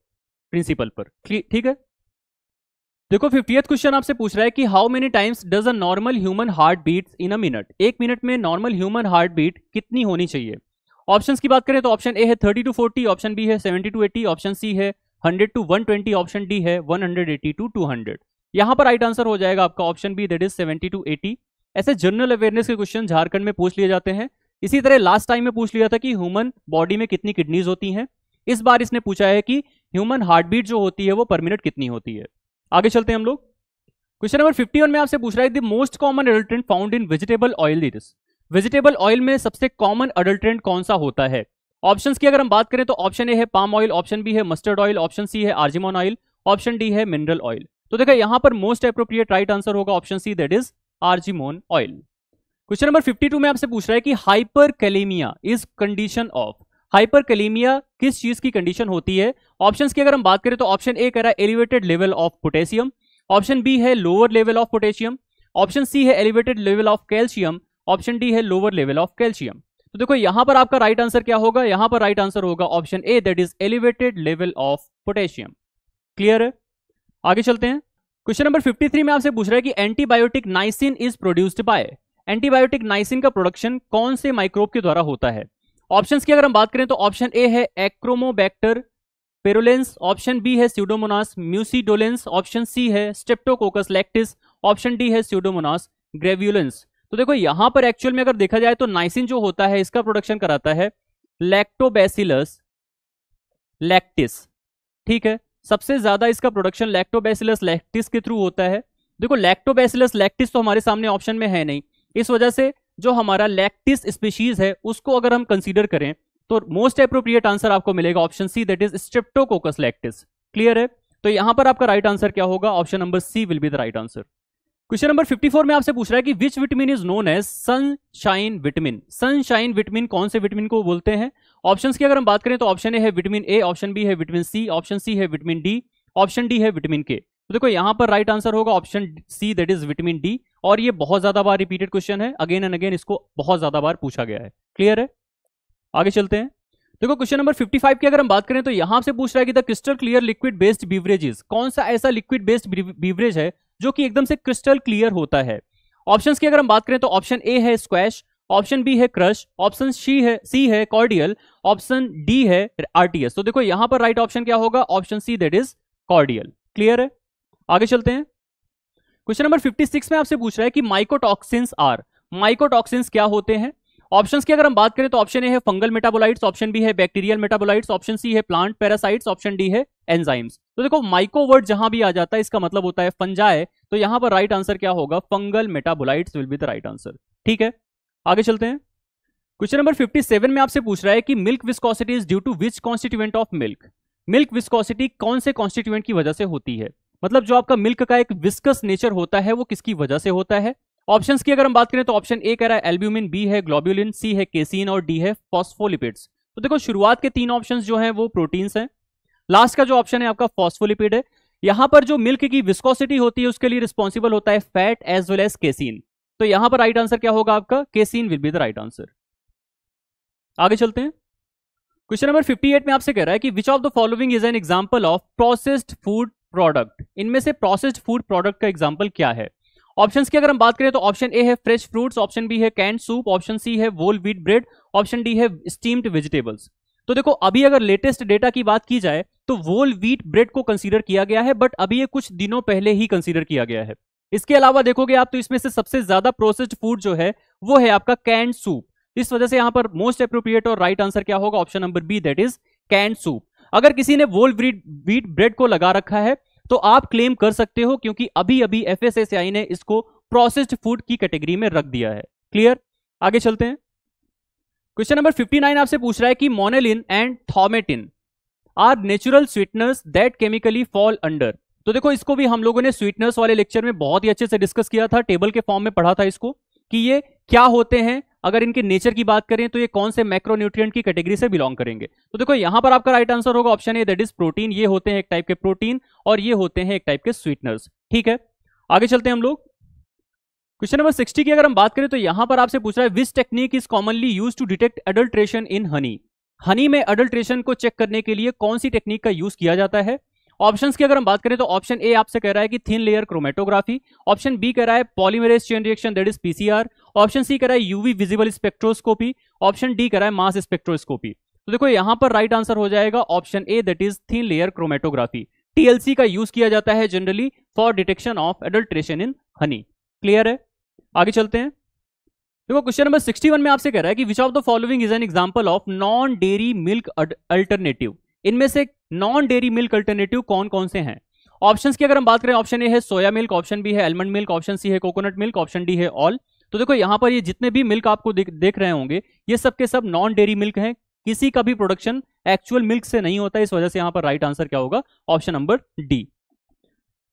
प्रिंसिपल पर ठीक है देखो फिफ्टियथ क्वेश्चन आपसे पूछ रहा है कि how many times does a normal human heart beat in a minute एक मिनट में नॉर्मल ह्यूमन हार्ट बीट कितनी होनी चाहिए ऑप्शन की बात करें तो ऑप्शन ए है thirty to forty option B है seventy to eighty option C है hundred to one twenty option D है one hundred eighty to two hundred यहाँ पर राइट आंसर हो जाएगा आपका option B that is seventy to eighty ऐसे general awareness के क्वेश्चन झारखंड में पूछ लिए जाते हैं इसी तरह लास्ट टाइम में पूछ लिया था कि ह्यूमन बॉडी में कितनी किडनीज होती हैं इस बार इसने पूछा है कि ह्यूमन हार्ट बीट जो होती है वो पर मिनट कितनी होती है आगे चलते हैं हम लोग क्वेश्चन नंबर फिफ्टी वन में आपसे पूछ रहा है the most common adulterant found in vegetable oil vegetable oil में सबसे कॉमन अडल्ट्रेंट कौन सा होता है ऑप्शंस की अगर हम बात करें तो ऑप्शन ए है पाम ऑयल ऑप्शन बी है मस्टर्ड ऑयल ऑप्शन सी है आर्जिमोन ऑयल ऑप्शन डी है मिनरल ऑयल तो देखा यहाँ पर मोस्ट अप्रोप्रिएट राइट आंसर होगा option C that is argemone oil question number 52 में आपसे पूछ रहा है कि hyperkalaemia is condition of hyperkalaemia किस चीज की कंडीशन होती है ऑप्शंस की अगर हम बात करें तो ऑप्शन ए कह रहा है elevated level of potassium option B है lower level of potassium option C है elevated level of calcium option D है लोअर लेवल ऑफ कैल्शियम तो देखो यहां पर आपका राइट आंसर क्या होगा यहां पर राइट आंसर होगा option A that is elevated level of potassium clear है आगे चलते हैं क्वेश्चन नंबर 53 में आपसे पूछ रहा है कि antibiotic nisin is produced by antibiotic nisin का प्रोडक्शन कौन से माइक्रोब के द्वारा होता है ऑप्शन की अगर हम बात करें तो ऑप्शन ए है एक्रोमोबैक्टर पेरोलेंस ऑप्शन बी है स्यूडोमोनास म्यूसीडोलेंस ऑप्शन सी है स्टेप्टोकोकस लैक्टिस ऑप्शन डी है स्यूडोमोनास ग्रेव्यूलेंस तो देखो यहां पर एक्चुअल में अगर देखा जाए तो नाइसिन जो होता है इसका प्रोडक्शन कराता है लैक्टोबैसिलस लैक्टिस ठीक है सबसे ज्यादा इसका प्रोडक्शन लैक्टोबैसिलस लैक्टिस के थ्रू होता है देखो लैक्टोबैसिलस लैक्टिस तो हमारे सामने ऑप्शन में है नहीं इस वजह से जो हमारा लैक्टिस स्पीशीज है उसको अगर हम कंसिडर करें तो मोस्ट अप्रोप्रिएट आंसर आपको मिलेगा option C that is Streptococcus lactis clear है तो यहां पर आपका राइट right आंसर क्या होगा option number C will be the right answer question number 54 में आपसे पूछ रहा है कि which vitamin is known as sunshine vitamin sunshine vitamin कौन से विटमिन को बोलते हैं ऑप्शंस की अगर हम बात करें तो ऑप्शन ए है विटमिन ए ऑप्शन बी है विटमिन सी ऑप्शन सी है विटमिन डी ऑप्शन डी है विटमिन के तो देखो यहां पर राइट आंसर होगा option C that is vitamin D और ये बहुत ज्यादा बार रिपीटेड क्वेश्चन है अगेन एंड अगेन इसको बहुत ज्यादा बार पूछा गया है क्लियर है आगे चलते हैं देखो क्वेश्चन नंबर 55 की अगर हम बात करें तो यहां से पूछ रहा है कि the crystal clear liquid based beverages कौन सा ऐसा लिक्विड बेस्ड बीवरेज है जो कि एकदम से क्रिस्टल क्लियर होता है ऑप्शन की अगर हम बात करें तो ऑप्शन ए है स्क्वैश ऑप्शन बी है क्रश ऑप्शन सी है सी है कॉर्डियल ऑप्शन डी है आरटीएस तो देखो यहां पर राइट ऑप्शन क्या होगा option C that is cordial clear है आगे चलते हैं क्वेश्चन नंबर 56 में आपसे पूछ रहा है कि माइकोटॉक्सिन्स आर माइकोटॉक्सिन्स क्या होते हैं ऑप्शंस की अगर हम बात करें तो ऑप्शन ए है फंगल मेटाबोलाइट्स ऑप्शन बी है बैक्टीरियल मेटाबोलाइट्स ऑप्शन सी है प्लांट पैरासाइट्स ऑप्शन डी है एंजाइम्स तो देखो माइकोवर्ड जहां भी आ जाता है इसका मतलब होता है फंजाए तो यहां पर राइट आंसर क्या होगा fungal metabolites will be the right answer ठीक है आगे चलते हैं क्वेश्चन नंबर 57 में आपसे पूछ रहा है कि milk viscosity is due to which constituent of milk milk viscosity कौन से कॉन्स्टिट्यूएंट की वजह से होती है मतलब जो आपका मिल्क का एक विस्कस नेचर होता है वो किसकी वजह से होता है ऑप्शन की अगर हम बात करें तो ऑप्शन ए कह रहा है एल्ब्यूमिन बी है ग्लोब्यूलिन सी है केसिन और डी है फॉस्फोलिपिड्स तो देखो शुरुआत के तीन ऑप्शन जो है वो प्रोटीन्स हैं लास्ट का जो ऑप्शन है आपका फॉस्फोलिपिड है यहां पर जो मिल्क की विस्कोसिटी होती है उसके लिए रिस्पॉन्सिबल होता है fat as well as casein तो यहां पर राइट आंसर क्या होगा आपका casein will be the right answer आगे चलते हैं क्वेश्चन नंबर 58 में आपसे कह रहा है कि which of the following is an example of processed food product इनमें से प्रोसेस्ड फूड प्रोडक्ट का एग्जांपल क्या है ऑप्शन की अगर हम बात करें तो ऑप्शन ए है फ्रेश फ्रूट ऑप्शन बी है कैंड सूप ऑप्शन सी है whole wheat bread option D है स्टीम्ड वेजिटेबल्स तो देखो अभी अगर लेटेस्ट डेटा की बात की जाए तो वोल वीट ब्रेड को कंसीडर किया गया है बट अभी ये कुछ दिनों पहले ही कंसीडर किया गया है इसके अलावा देखोगे आप तो इसमें से सबसे ज्यादा प्रोसेस्ड फूड जो है वो है आपका कैंड सूप इस वजह से यहां पर मोस्ट अप्रोप्रिएट और राइट आंसर क्या होगा option number B that is canned soup अगर किसी ने वोल वीट ब्रेड को लगा रखा है तो आप क्लेम कर सकते हो क्योंकि अभी अभी एफ ने इसको प्रोसेस्ड फूड की कैटेगरी में रख दिया है क्लियर आगे चलते हैं क्वेश्चन नंबर 59 आपसे पूछ रहा है कि monellin and thaumatin are natural sweeteners that chemically fall under तो देखो इसको भी हम लोगों ने स्वीटनर्स वाले लेक्चर में बहुत ही अच्छे से डिस्कस किया था टेबल के फॉर्म में पढ़ा था इसको कि ये क्या होते हैं अगर इनके नेचर की बात करें तो ये कौन से मैक्रोन्यूट्रिएंट की कैटेगरी से बिलोंग करेंगे तो देखो यहां पर आपका राइट आंसर होगा option A that is protein ये होते हैं एक टाइप के प्रोटीन और ये होते हैं एक टाइप के स्वीटनर्स ठीक है आगे चलते हैं हम लोग क्वेश्चन नंबर 60 की अगर हम बात करें तो यहां पर आपसे पूछ रहा है which technique is commonly use to detect adulteration in honey honey में अडल्ट्रेशन को चेक करने के लिए कौन सी टेक्निक का यूज किया जाता है ऑप्शंस की अगर हम बात करें तो ऑप्शन ए आपसे कह रहा है कि thin layer chromatography option B कह रहा है polymerase chain reaction that is PCR option C कह रहा है UV visible spectroscopy option D कह रहा है मास स्पेक्ट्रोस्कोपी तो देखो यहां पर राइट आंसर हो जाएगा option A that is thin layer chromatography TLC का यूज किया जाता है generally for detection of adulteration in honey clear है आगे चलते हैं देखो क्वेश्चन नंबर 61 में आपसे कह रहा है कि which of the following is an example of non dairy milk alternative इनमें से नॉन डेयरी मिल्क अल्टरनेटिव कौन कौन से हैं ऑप्शंस की अगर हम बात करें ऑप्शन ए है सोया मिल्क ऑप्शन बी है एलमंड मिल्क ऑप्शन सी है कोकोनट मिल्क ऑप्शन डी है ऑल तो देखो यहां पर ये जितने भी मिल्क आपको देख, देख रहे होंगे ये सबके सब नॉन डेयरी मिल्क है किसी का भी प्रोडक्शन एक्चुअल मिल्क से नहीं होता इस वजह से यहां पर राइट आंसर क्या होगा option number D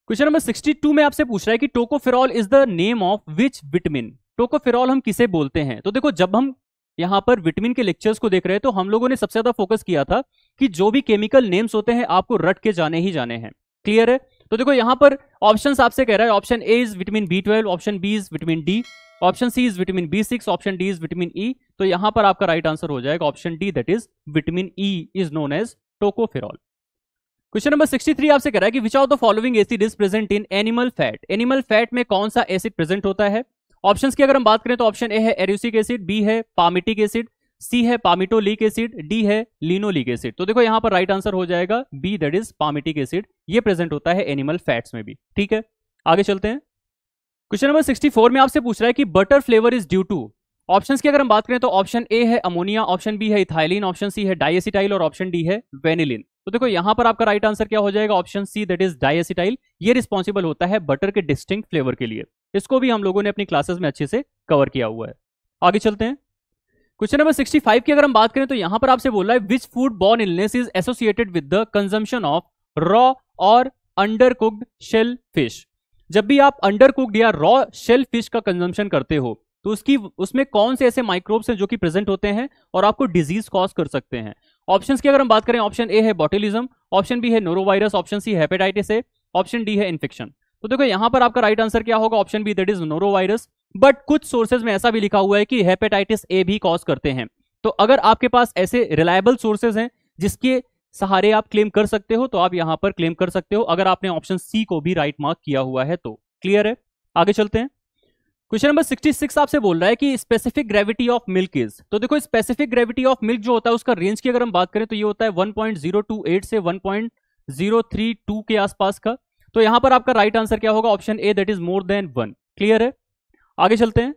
question number 62 में आपसे पूछ रहा है कि tocopherol is the name of which vitamin tocopherol हम किसे बोलते हैं तो देखो जब हम यहाँ पर विटमिन के लेक्चर्स को देख रहे हैं तो हम लोगों ने सबसे ज्यादा फोकस किया था कि जो भी केमिकल नेम्स होते हैं आपको रट के जाने ही जाने हैं क्लियर है तो देखो यहाँ पर ऑप्शन आपसे कह रहा है option A is vitamin B twelve option B is vitamin D option C is vitamin B six option D is vitamin E तो यहाँ पर आपका राइट right आंसर हो जाएगा option D that is vitamin E is known as tocopherol question number 63 आपसे कह रहा है कि which of the following acid is present in animal fat animal fat में कौन सा एसिड प्रेजेंट होता है ऑप्शंस की अगर हम बात करें तो ऑप्शन ए है एरियोसिक एसिड बी है पामिटिक एसिड सी है पामिटोलिक एसिड डी है लिनोलिक एसिड तो देखो यहां पर राइट आंसर हो जाएगा B that is palmitic acid ये प्रेजेंट होता है एनिमल फैट्स में भी ठीक है आगे चलते हैं क्वेश्चन नंबर 64 में आपसे पूछ रहा है कि butter flavour is due to options की अगर हम बात करें तो ऑप्शन ए है अमोनिया ऑप्शन बी है इथाइलिन ऑप्शन सी है डाइएसिटाइल और ऑप्शन डी है वेनिलिन तो देखो यहां पर आपका राइट आंसर क्या हो जाएगा option C that is diacetyl ये रिस्पॉन्सिबल होता है बटर के डिस्टिंग फ्लेवर के लिए इसको भी हम लोगों ने अपनी क्लासेस में अच्छे से कवर किया हुआ है आगे चलते हैं क्वेश्चन नंबर 65 की अगर हम बात करें तो यहां पर आपसे बोला है which food borne illness is associated with the consumption of raw और अंडर कुक्ड शेल फिश जब भी आप अंडर कुक्ड या रॉ शेल फिश का कंजम्पशन करते हो तो उसकी उसमें कौन से ऐसे माइक्रोब्स हैं जो कि प्रेजेंट होते हैं और आपको डिजीज कॉज कर सकते हैं ऑप्शंस की अगर हम बात करें ऑप्शन ए है बॉटिलिज्म ऑप्शन बी है नोरोवायरस ऑप्शन सी हेपेटाइटिस है ऑप्शन डी है इन्फेक्शन तो देखो यहां पर आपका राइट आंसर क्या होगा option B that is norovirus but कुछ सोर्सेज में ऐसा भी लिखा हुआ है कि हेपेटाइटिस ए भी कॉज करते हैं तो अगर आपके पास ऐसे रिलायबल सोर्सेज हैं जिसके सहारे आप क्लेम कर सकते हो तो आप यहां पर क्लेम कर सकते हो अगर आपने ऑप्शन सी को भी राइट मार्क किया हुआ है तो क्लियर है आगे चलते हैं क्वेश्चन नंबर 66 आपसे बोल रहा है कि specific gravity of milk is तो देखो स्पेसिफिक ग्रेविटी ऑफ मिल्क जो होता है उसका रेंज की अगर हम बात करें तो ये होता है 1.028 से 1.032 के आसपास का तो यहां पर आपका राइट right आंसर क्या होगा option A that is more than one clear है आगे चलते हैं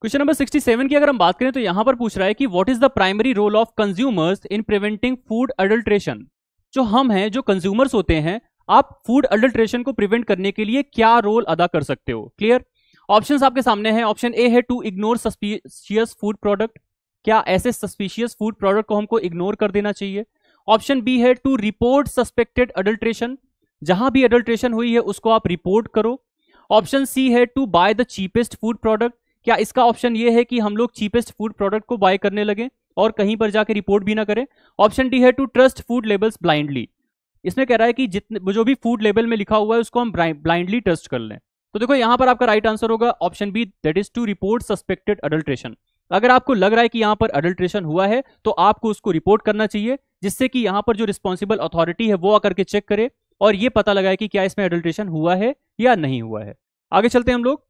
क्वेश्चन नंबर 67 की अगर हम बात करें तो यहां पर पूछ रहा है कि what is the primary role of consumers in preventing food adulteration जो हम हैं जो कंज्यूमर्स होते हैं आप फूड अडल्ट्रेशन को प्रिवेंट करने के लिए क्या रोल अदा कर सकते हो क्लियर ऑप्शंस आपके सामने हैं ऑप्शन ए है to ignore suspicious food product क्या ऐसे सस्पिशियस फूड प्रोडक्ट को हमको इग्नोर कर देना चाहिए ऑप्शन बी है टू रिपोर्ट सस्पेक्टेड अडल्ट्रेशन जहां भी अडल्ट्रेशन हुई है उसको आप रिपोर्ट करो ऑप्शन सी है to buy the cheapest food product क्या इसका ऑप्शन ये है कि हम लोग चीपेस्ट फूड प्रोडक्ट को बाय करने लगे और कहीं पर जाके रिपोर्ट भी ना करें ऑप्शन डी है to trust food labels blindly इसमें कह रहा है कि जितने जो भी फूड लेबल में लिखा हुआ है उसको हम ब्लाइंडली ट्रस्ट कर लें तो देखो यहां पर आपका राइट आंसर होगा option B that is to report suspected adulteration अगर आपको लग रहा है कि यहाँ पर अडल्ट्रेशन हुआ है तो आपको उसको रिपोर्ट करना चाहिए जिससे कि यहाँ पर जो रिस्पॉन्सिबल अथॉरिटी है वो आकर के चेक करे और ये पता लगाए कि क्या इसमें अडल्ट्रेशन हुआ है या नहीं हुआ है आगे चलते हैं हम लोग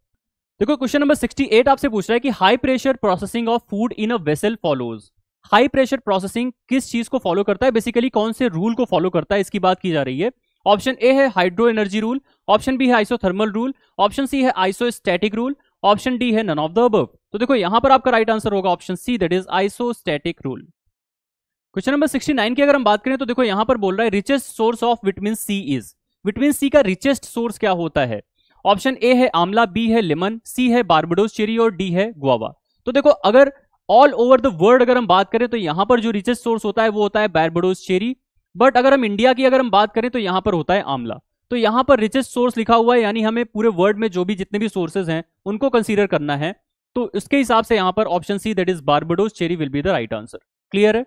देखो क्वेश्चन नंबर 68 आपसे पूछ रहा है कि high pressure processing of food in a vessel follows high pressure processing किस चीज को फॉलो करता है बेसिकली कौन से रूल को फॉलो करता है इसकी बात की जा रही है ऑप्शन ए है hydro energy rule option B है आइसोथर्मल रूल ऑप्शन सी है iso isostatic rule option D है नन ऑफ द अबव तो देखो यहां पर आपका राइट आंसर होगा option C that is iso isostatic rule question number 69 की अगर हम बात करें तो देखो यहां पर बोल रहा है richest source of vitamin C is vitamin C का रिचेस्ट सोर्स क्या होता है ऑप्शन ए है आमला बी है लेमन सी है बारबडोस चेरी और डी है गुआवा तो देखो अगर ऑल ओवर द वर्ल्ड अगर हम बात करें तो यहां पर जो रिचेस्ट सोर्स होता है वो होता है बारबडोस चेरी बट अगर हम इंडिया की अगर हम बात करें तो यहां पर होता है आंवला तो यहां पर रिचेस्ट सोर्स लिखा हुआ है यानी हमें पूरे वर्ल्ड में जो भी जितने भी सोर्सेज हैं उनको कंसीडर करना है तो इसके हिसाब से यहां पर option C that is Barbados cherry will be the right answer clear है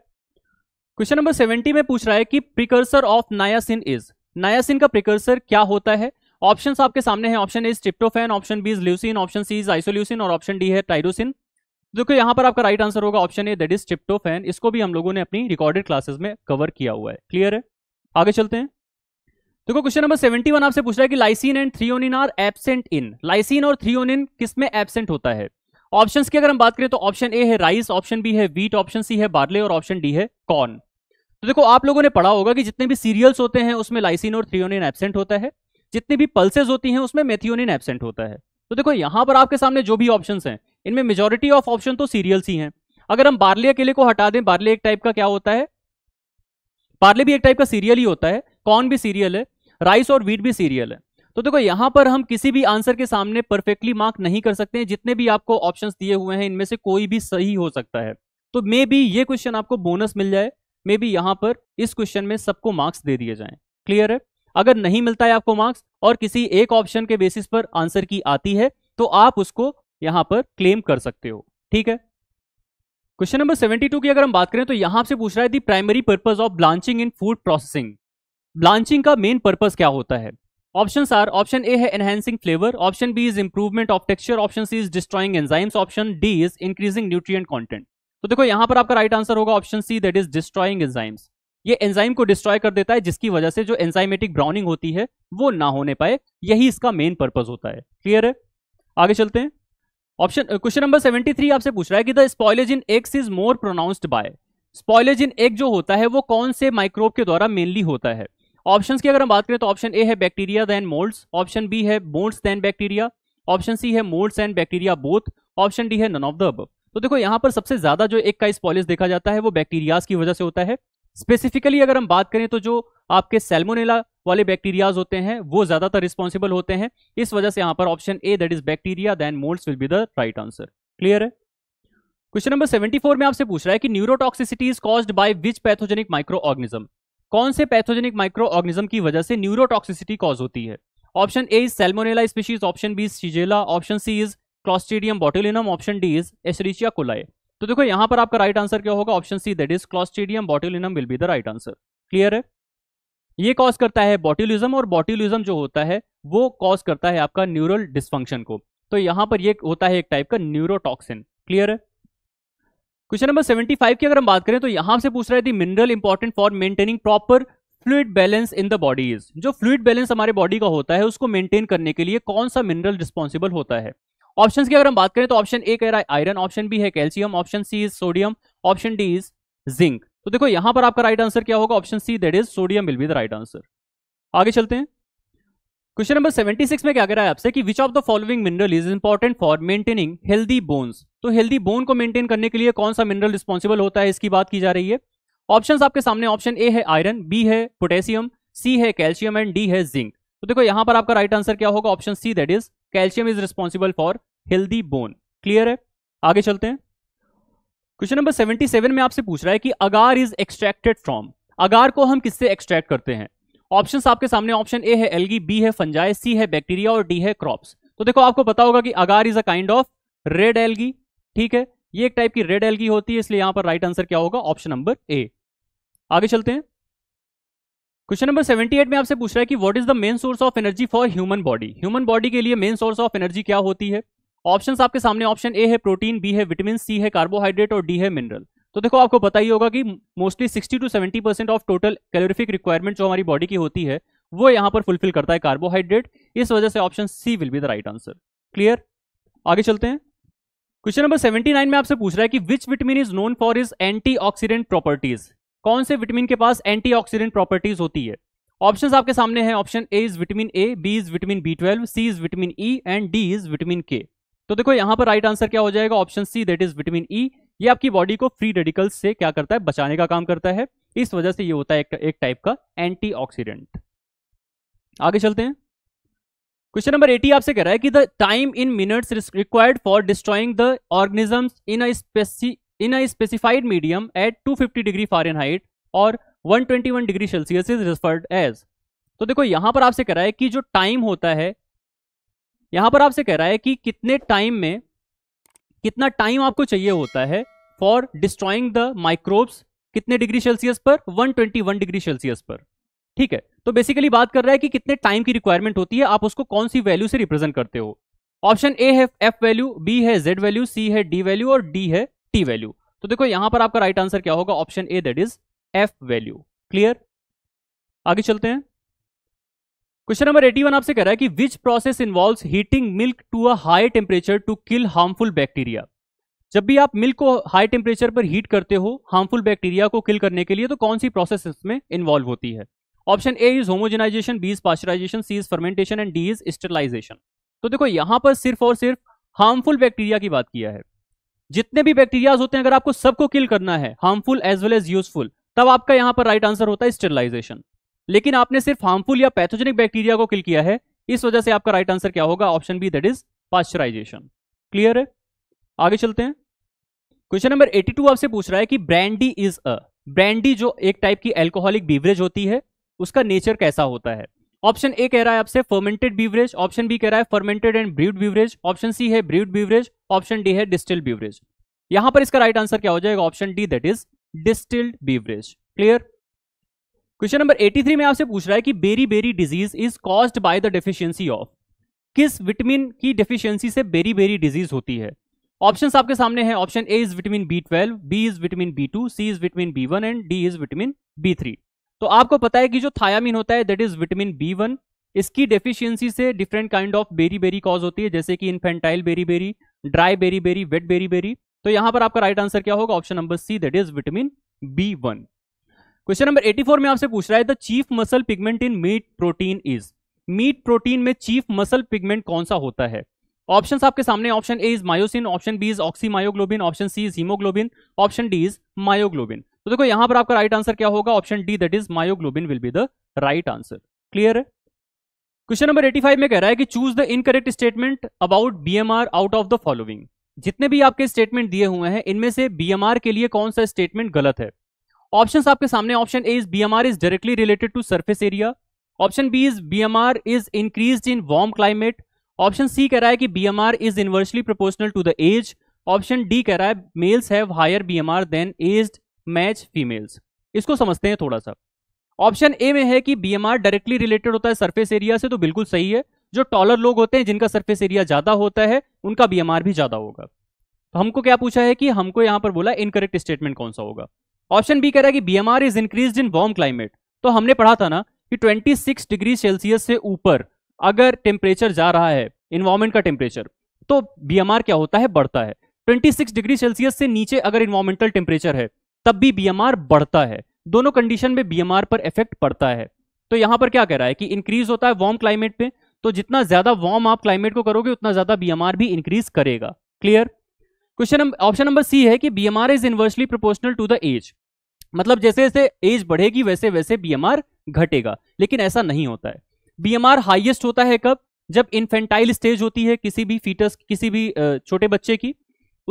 क्वेश्चन नंबर सेवेंटी में पूछ रहा है कि precursor of niacin is niacin का प्रिकर्सर क्या होता है ऑप्शंस आपके सामने हैं option A tryptophan option B is leucine option C is isoleucine और ऑप्शन डी है टाइरोसिन देखो यहाँ पर आपका राइट आंसर होगा option A that is tryptophan इसको भी हम लोगों ने अपनी रिकॉर्डेड क्लासेस में कवर किया हुआ है क्लियर है आगे चलते हैं देखो क्वेश्चन नंबर 71 आपसे पूछ रहा है कि lysine and threonine are absent in lysine और थ्रियोनिन किस में एबसेंट होता है ऑप्शंस की अगर हम बात करें तो ऑप्शन ए है राइस ऑप्शन बी है वीट ऑप्शन सी है बार्ले और ऑप्शन डी है कॉर्न तो देखो आप लोगों ने पढ़ा होगा कि जितने भी सीरियल्स होते हैं उसमें लाइसिन और थ्रियोनिन एबसेंट होता है जितनी भी पल्सेज होती हैं उसमें मेथियोनिन एबसेंट होता है तो देखो यहां पर आपके सामने जो भी ऑप्शन हैं इनमें मेजोरिटी ऑफ ऑप्शन तो सीरियल्स ही हैं अगर हम बार्ले अकेले को हटा दें बार्ले एक टाइप का क्या होता है बार्ले भी एक टाइप का सीरियल ही होता है कॉर्न भी सीरियल है राइस और वीट भी सीरियल है तो देखो यहां पर हम किसी भी आंसर के सामने परफेक्टली मार्क नहीं कर सकते हैं जितने भी आपको ऑप्शंस दिए हुए हैं इनमें से कोई भी सही हो सकता है तो मे बी ये क्वेश्चन आपको बोनस मिल जाए मे बी यहां पर इस क्वेश्चन में सबको मार्क्स दे दिए जाएं क्लियर है अगर नहीं मिलता है आपको मार्क्स और किसी एक ऑप्शन के बेसिस पर आंसर की आती है तो आप उसको यहां पर क्लेम कर सकते हो ठीक है क्वेश्चन नंबर 72 की अगर हम बात करें तो यहां से पूछ रहा है the primary purpose of blanching in food processing blanching का मेन पर्पज क्या होता है ऑप्शन आर ऑप्शन ए है enhancing flavour option B is improvement of texture option C is destroying enzymes option D is increasing nutrient content तो देखो यहां पर आपका राइट आंसर होगा option C that is destroying enzymes ये enzyme को destroy कर देता है जिसकी वजह से जो एंजाइमेटिक ब्राउनिंग होती है वो ना होने पाए यही इसका मेन पर्पज होता है क्लियर है आगे चलते हैं ऑप्शन क्वेश्चन नंबर 73 आपसे पूछ रहा है कि the spoilage in eggs is more pronounced by spoilage in एक जो होता है वो कौन से माइक्रोब के द्वारा मेनली होता है ऑप्शन की अगर हम बात करें तो ऑप्शन ए है bacteria than moulds option B है moulds than bacteria option C है moulds and bacteria both option D है नन ऑफ द अब तो देखो यहाँ पर सबसे ज्यादा जो एक का स्पॉयलेज देखा जाता है वो बैक्टीरियाज की वजह से होता है स्पेसिफिकली अगर हम बात करें तो जो आपके सेलमोनेला वाले बैक्टीरियाज होते हैं वो ज्यादातर रिस्पॉन्सिबल होते हैं इस वजह से यहां पर option A that is bacteria than mould will be the right answer clear है क्वेश्चन नंबर 74 में आपसे पूछ रहा है कि neurotoxicity is caused by which pathogenic microorganism कौन से पैथोजेनिक माइक्रो ऑर्गेनिज्म की वजह से न्यूरोटॉक्सिसिटी कॉज होती है option A is Salmonella species option B is Shigella option C is Clostridium botulinum option D is Escherichia coli तो देखो यहां पर आपका राइट आंसर क्या होगा option C that is Clostridium botulinum will be the right answer clear है ये cause करता है बॉटिलिज्म और बॉटिलिज्म जो होता है वो कॉज करता है आपका न्यूरल डिस्फंक्शन को तो यहां पर ये होता है एक टाइप का न्यूरोटॉक्सिन क्लियर है क्वेश्चन नंबर 75 की अगर हम बात करें तो यहां से पूछ रहा है the mineral important for maintaining proper fluid balance in the bodies जो फ्लूड बैलेंस हमारे बॉडी का होता है उसको मेंटेन करने के लिए कौन सा मिनरल रिस्पॉन्सिबल होता है ऑप्शन की अगर हम बात करें तो ऑप्शन ए कह रहा है आयरन ऑप्शन बी है calcium option C is sodium option D is zinc तो देखो यहां पर आपका राइट आंसर क्या होगा option C that is sodium will be the right answer आगे चलते हैं क्वेश्चन नंबर 76 में क्या कह रहा है आपसे कि which of the following mineral is important for maintaining healthy bones तो हेल्दी बोन को मेंटेन करने के लिए कौन सा मिनरल रिस्पॉन्सिबल होता है इसकी बात की जा रही है ऑप्शन आपके सामने ऑप्शन ए है आयरन बी है पोटेशियम सी है कैल्शियम एंड डी है जिंक तो देखो यहां पर आपका राइट आंसर क्या होगा option C that is calcium is responsible for healthy bone clear है आगे चलते हैं क्वेश्चन नंबर 77 में आपसे पूछ रहा है कि agar is extracted from agar को हम किससे एक्सट्रैक्ट करते हैं ऑप्शंस आपके सामने ऑप्शन ए है एलगी बी है फंजाई सी है बैक्टीरिया और डी है क्रॉप्स तो देखो आपको पता होगा कि agar is a kind of red algae ठीक है ये एक टाइप की रेड एलगी होती है इसलिए यहां पर राइट आंसर क्या होगा ऑप्शन नंबर ए आगे चलते हैं क्वेश्चन नंबर 78 में आपसे पूछ रहा है कि what is the main source of energy for human body human body के लिए मेन सोर्स ऑफ एनर्जी क्या होती है ऑप्शन आपके सामने ऑप्शन ए है प्रोटीन बी है विटामिन सी है कार्बोहाइड्रेट और डी है मिनरल तो देखो आपको पता ही होगा कि mostly 60 to 70 percent of total calorific requirement जो हमारी बॉडी की होती है वो यहां पर फुलफिल करता है कार्बोहाइड्रेट इस वजह से option C will be the right answer clear आगे चलते हैं क्वेश्चन नंबर 79 में आपसे पूछ रहा है कि which vitamin is known for is anti properties कौन से विटामिन के पास एंटी प्रॉपर्टीज होती है ऑप्शन आपके सामने है option A is vitamin A B is vitamin B twelve C is vitamin E and D is vitamin K तो देखो यहां पर राइट आंसर क्या हो जाएगा option C that is vitamin E ये आपकी बॉडी को फ्री रेडिकल्स से क्या करता है बचाने का काम करता है इस वजह से ये होता है एक, एक टाइप का एंटीऑक्सीडेंट आगे चलते हैं क्वेश्चन नंबर एटी आपसे कह रहा है कि the time in minutes required for destroying the organism in a in a specified medium at two degree Fahrenheit और 121 degree Celsius is referred as तो देखो यहां पर आपसे कह रहा है कि जो टाइम होता है यहां पर आपसे कह रहा है कि कितने टाइम में कितना टाइम आपको चाहिए होता है फॉर डिस्ट्रॉइंग द माइक्रोब्स कितने डिग्री सेल्सियस पर 121 डिग्री सेल्सियस पर ठीक है तो बेसिकली बात कर रहा है कि कितने टाइम की रिक्वायरमेंट होती है आप उसको कौन सी वैल्यू से रिप्रेजेंट करते हो ऑप्शन ए है एफ वैल्यू बी है जेड वैल्यू सी है डी वैल्यू और डी है टी वैल्यू तो देखो यहां पर आपका राइट right आंसर क्या होगा option A that is F value clear आगे चलते हैं क्वेश्चन नंबर 81 आपसे कह रहा है कि which process involve heating milk to a high temperature to kill harmful bacteria जब भी आप मिल्क को हाई टेम्परेचर पर हीट करते हो हार्मफुल बैक्टीरिया को किल करने के लिए तो कौन सी प्रोसेस इसमें इन्वॉल्व होती है option A is homogenisation B is pasteurisation C is fermentation and D is sterilisation तो देखो यहां पर सिर्फ और सिर्फ हार्मफुल बैक्टीरिया की बात किया है जितने भी बैक्टीरियाज होते हैं अगर आपको सबको किल करना है harmful as well as useful तब आपका यहां पर राइट right आंसर होता है स्टरलाइजेशन लेकिन आपने सिर्फ हार्मफुल या पैथोजेनिक बैक्टीरिया को किल किया है इस वजह से आपका राइट आंसर क्या होगा option B that is pasteurisation clear है आगे चलते हैं क्वेश्चन नंबर 82 आपसे पूछ रहा है कि ब्रांडी इज अ ब्रांडी जो एक टाइप की एल्कोहलिक बीवरेज होती है उसका नेचर कैसा होता है ऑप्शन ए कह रहा है आपसे फर्मेंटेड बीवरेज ऑप्शन बी कह रहा है fermented and brewed beverage option C है ब्रीड बीवरेज ऑप्शन डी है डिस्टिल्ड बीवरेज यहां पर इसका राइट right आंसर क्या हो जाएगा option D that is distilled beverage clear question number 83 में आपसे पूछ रहा है कि beri beri disease is caused by the deficiency of किस विटामिन की डेफिशिएंसी से बेरी बेरी डिजीज होती है ऑप्शंस आपके सामने हैं option A is vitamin B twelve B is vitamin B two C is vitamin B one and D is vitamin B three तो आपको पता है कि जो थायामिन होता है that is vitamin B one इसकी डेफिशियंसी से different kind of beri beri cause होती है जैसे कि infantile beri beri dry beri beri wet beri beri तो यहां पर आपका राइट आंसर क्या होगा option number C that is vitamin B one question number 84 में आपसे पूछ रहा है the chief muscle pigment in meat protein is meat protein में चीफ मसल पिगमेंट कौन सा होता है ऑप्शन आपके सामने option A is myosin option B is oxymyoglobin option C is haemoglobin option D is myoglobin तो देखो यहां पर आपका राइट आंसर क्या होगा option D that is myoglobin will be the right answer clear है क्वेश्चन नंबर 85 में कह रहा है कि choose the incorrect statement about BMR out of the following जितने भी आपके स्टेटमेंट दिए हुए हैं इनमें से बीएमआर के लिए कौन सा स्टेटमेंट गलत है ऑप्शंस आपके सामने option A is BMR is directly related to surface area option B is BMR is increase in warm climate option C कह रहा है कि BMR is inversely proportional to the age option D कह रहा है males have higher BMR than aged match females इसको समझते हैं थोड़ा सा ऑप्शन ए में है कि बीएमआर डायरेक्टली रिलेटेड होता है सरफेस एरिया से तो बिल्कुल सही है जो टॉलर लोग होते हैं जिनका सरफेस एरिया ज्यादा होता है उनका बीएमआर भी ज्यादा होगा तो हमको क्या पूछा है कि हमको यहां पर बोला इनकरेक्ट स्टेटमेंट कौन सा होगा ऑप्शन बी कह रहा है कि BMR is increase in warm climate तो हमने पढ़ा था ना कि 26 डिग्री सेल्सियस से ऊपर अगर टेम्परेचर जा रहा है इन्वायरमेंट का टेम्परेचर तो बीएमआर क्या होता है बढ़ता है 26 डिग्री सेल्सियस से नीचे अगर इन्वायरमेंटल टेम्परेचर है तब भी बीएमआर बढ़ता है दोनों कंडीशन में बीएमआर पर इफेक्ट पड़ता है तो यहां पर क्या कह रहा है कि इंक्रीज होता है वार्म क्लाइमेट पे तो जितना ज्यादा वार्म आप क्लाइमेट को करोगे उतना ज्यादा बीएमआर भी इंक्रीज करेगा clear question option number C है कि BMR is inversely proportional to the age मतलब जैसे जैसे एज बढ़ेगी वैसे वैसे बीएमआर घटेगा लेकिन ऐसा नहीं होता है बीएमआर हाईएस्ट होता है कब जब इन्फेंटाइल स्टेज होती है किसी भी फीटस किसी भी छोटे बच्चे की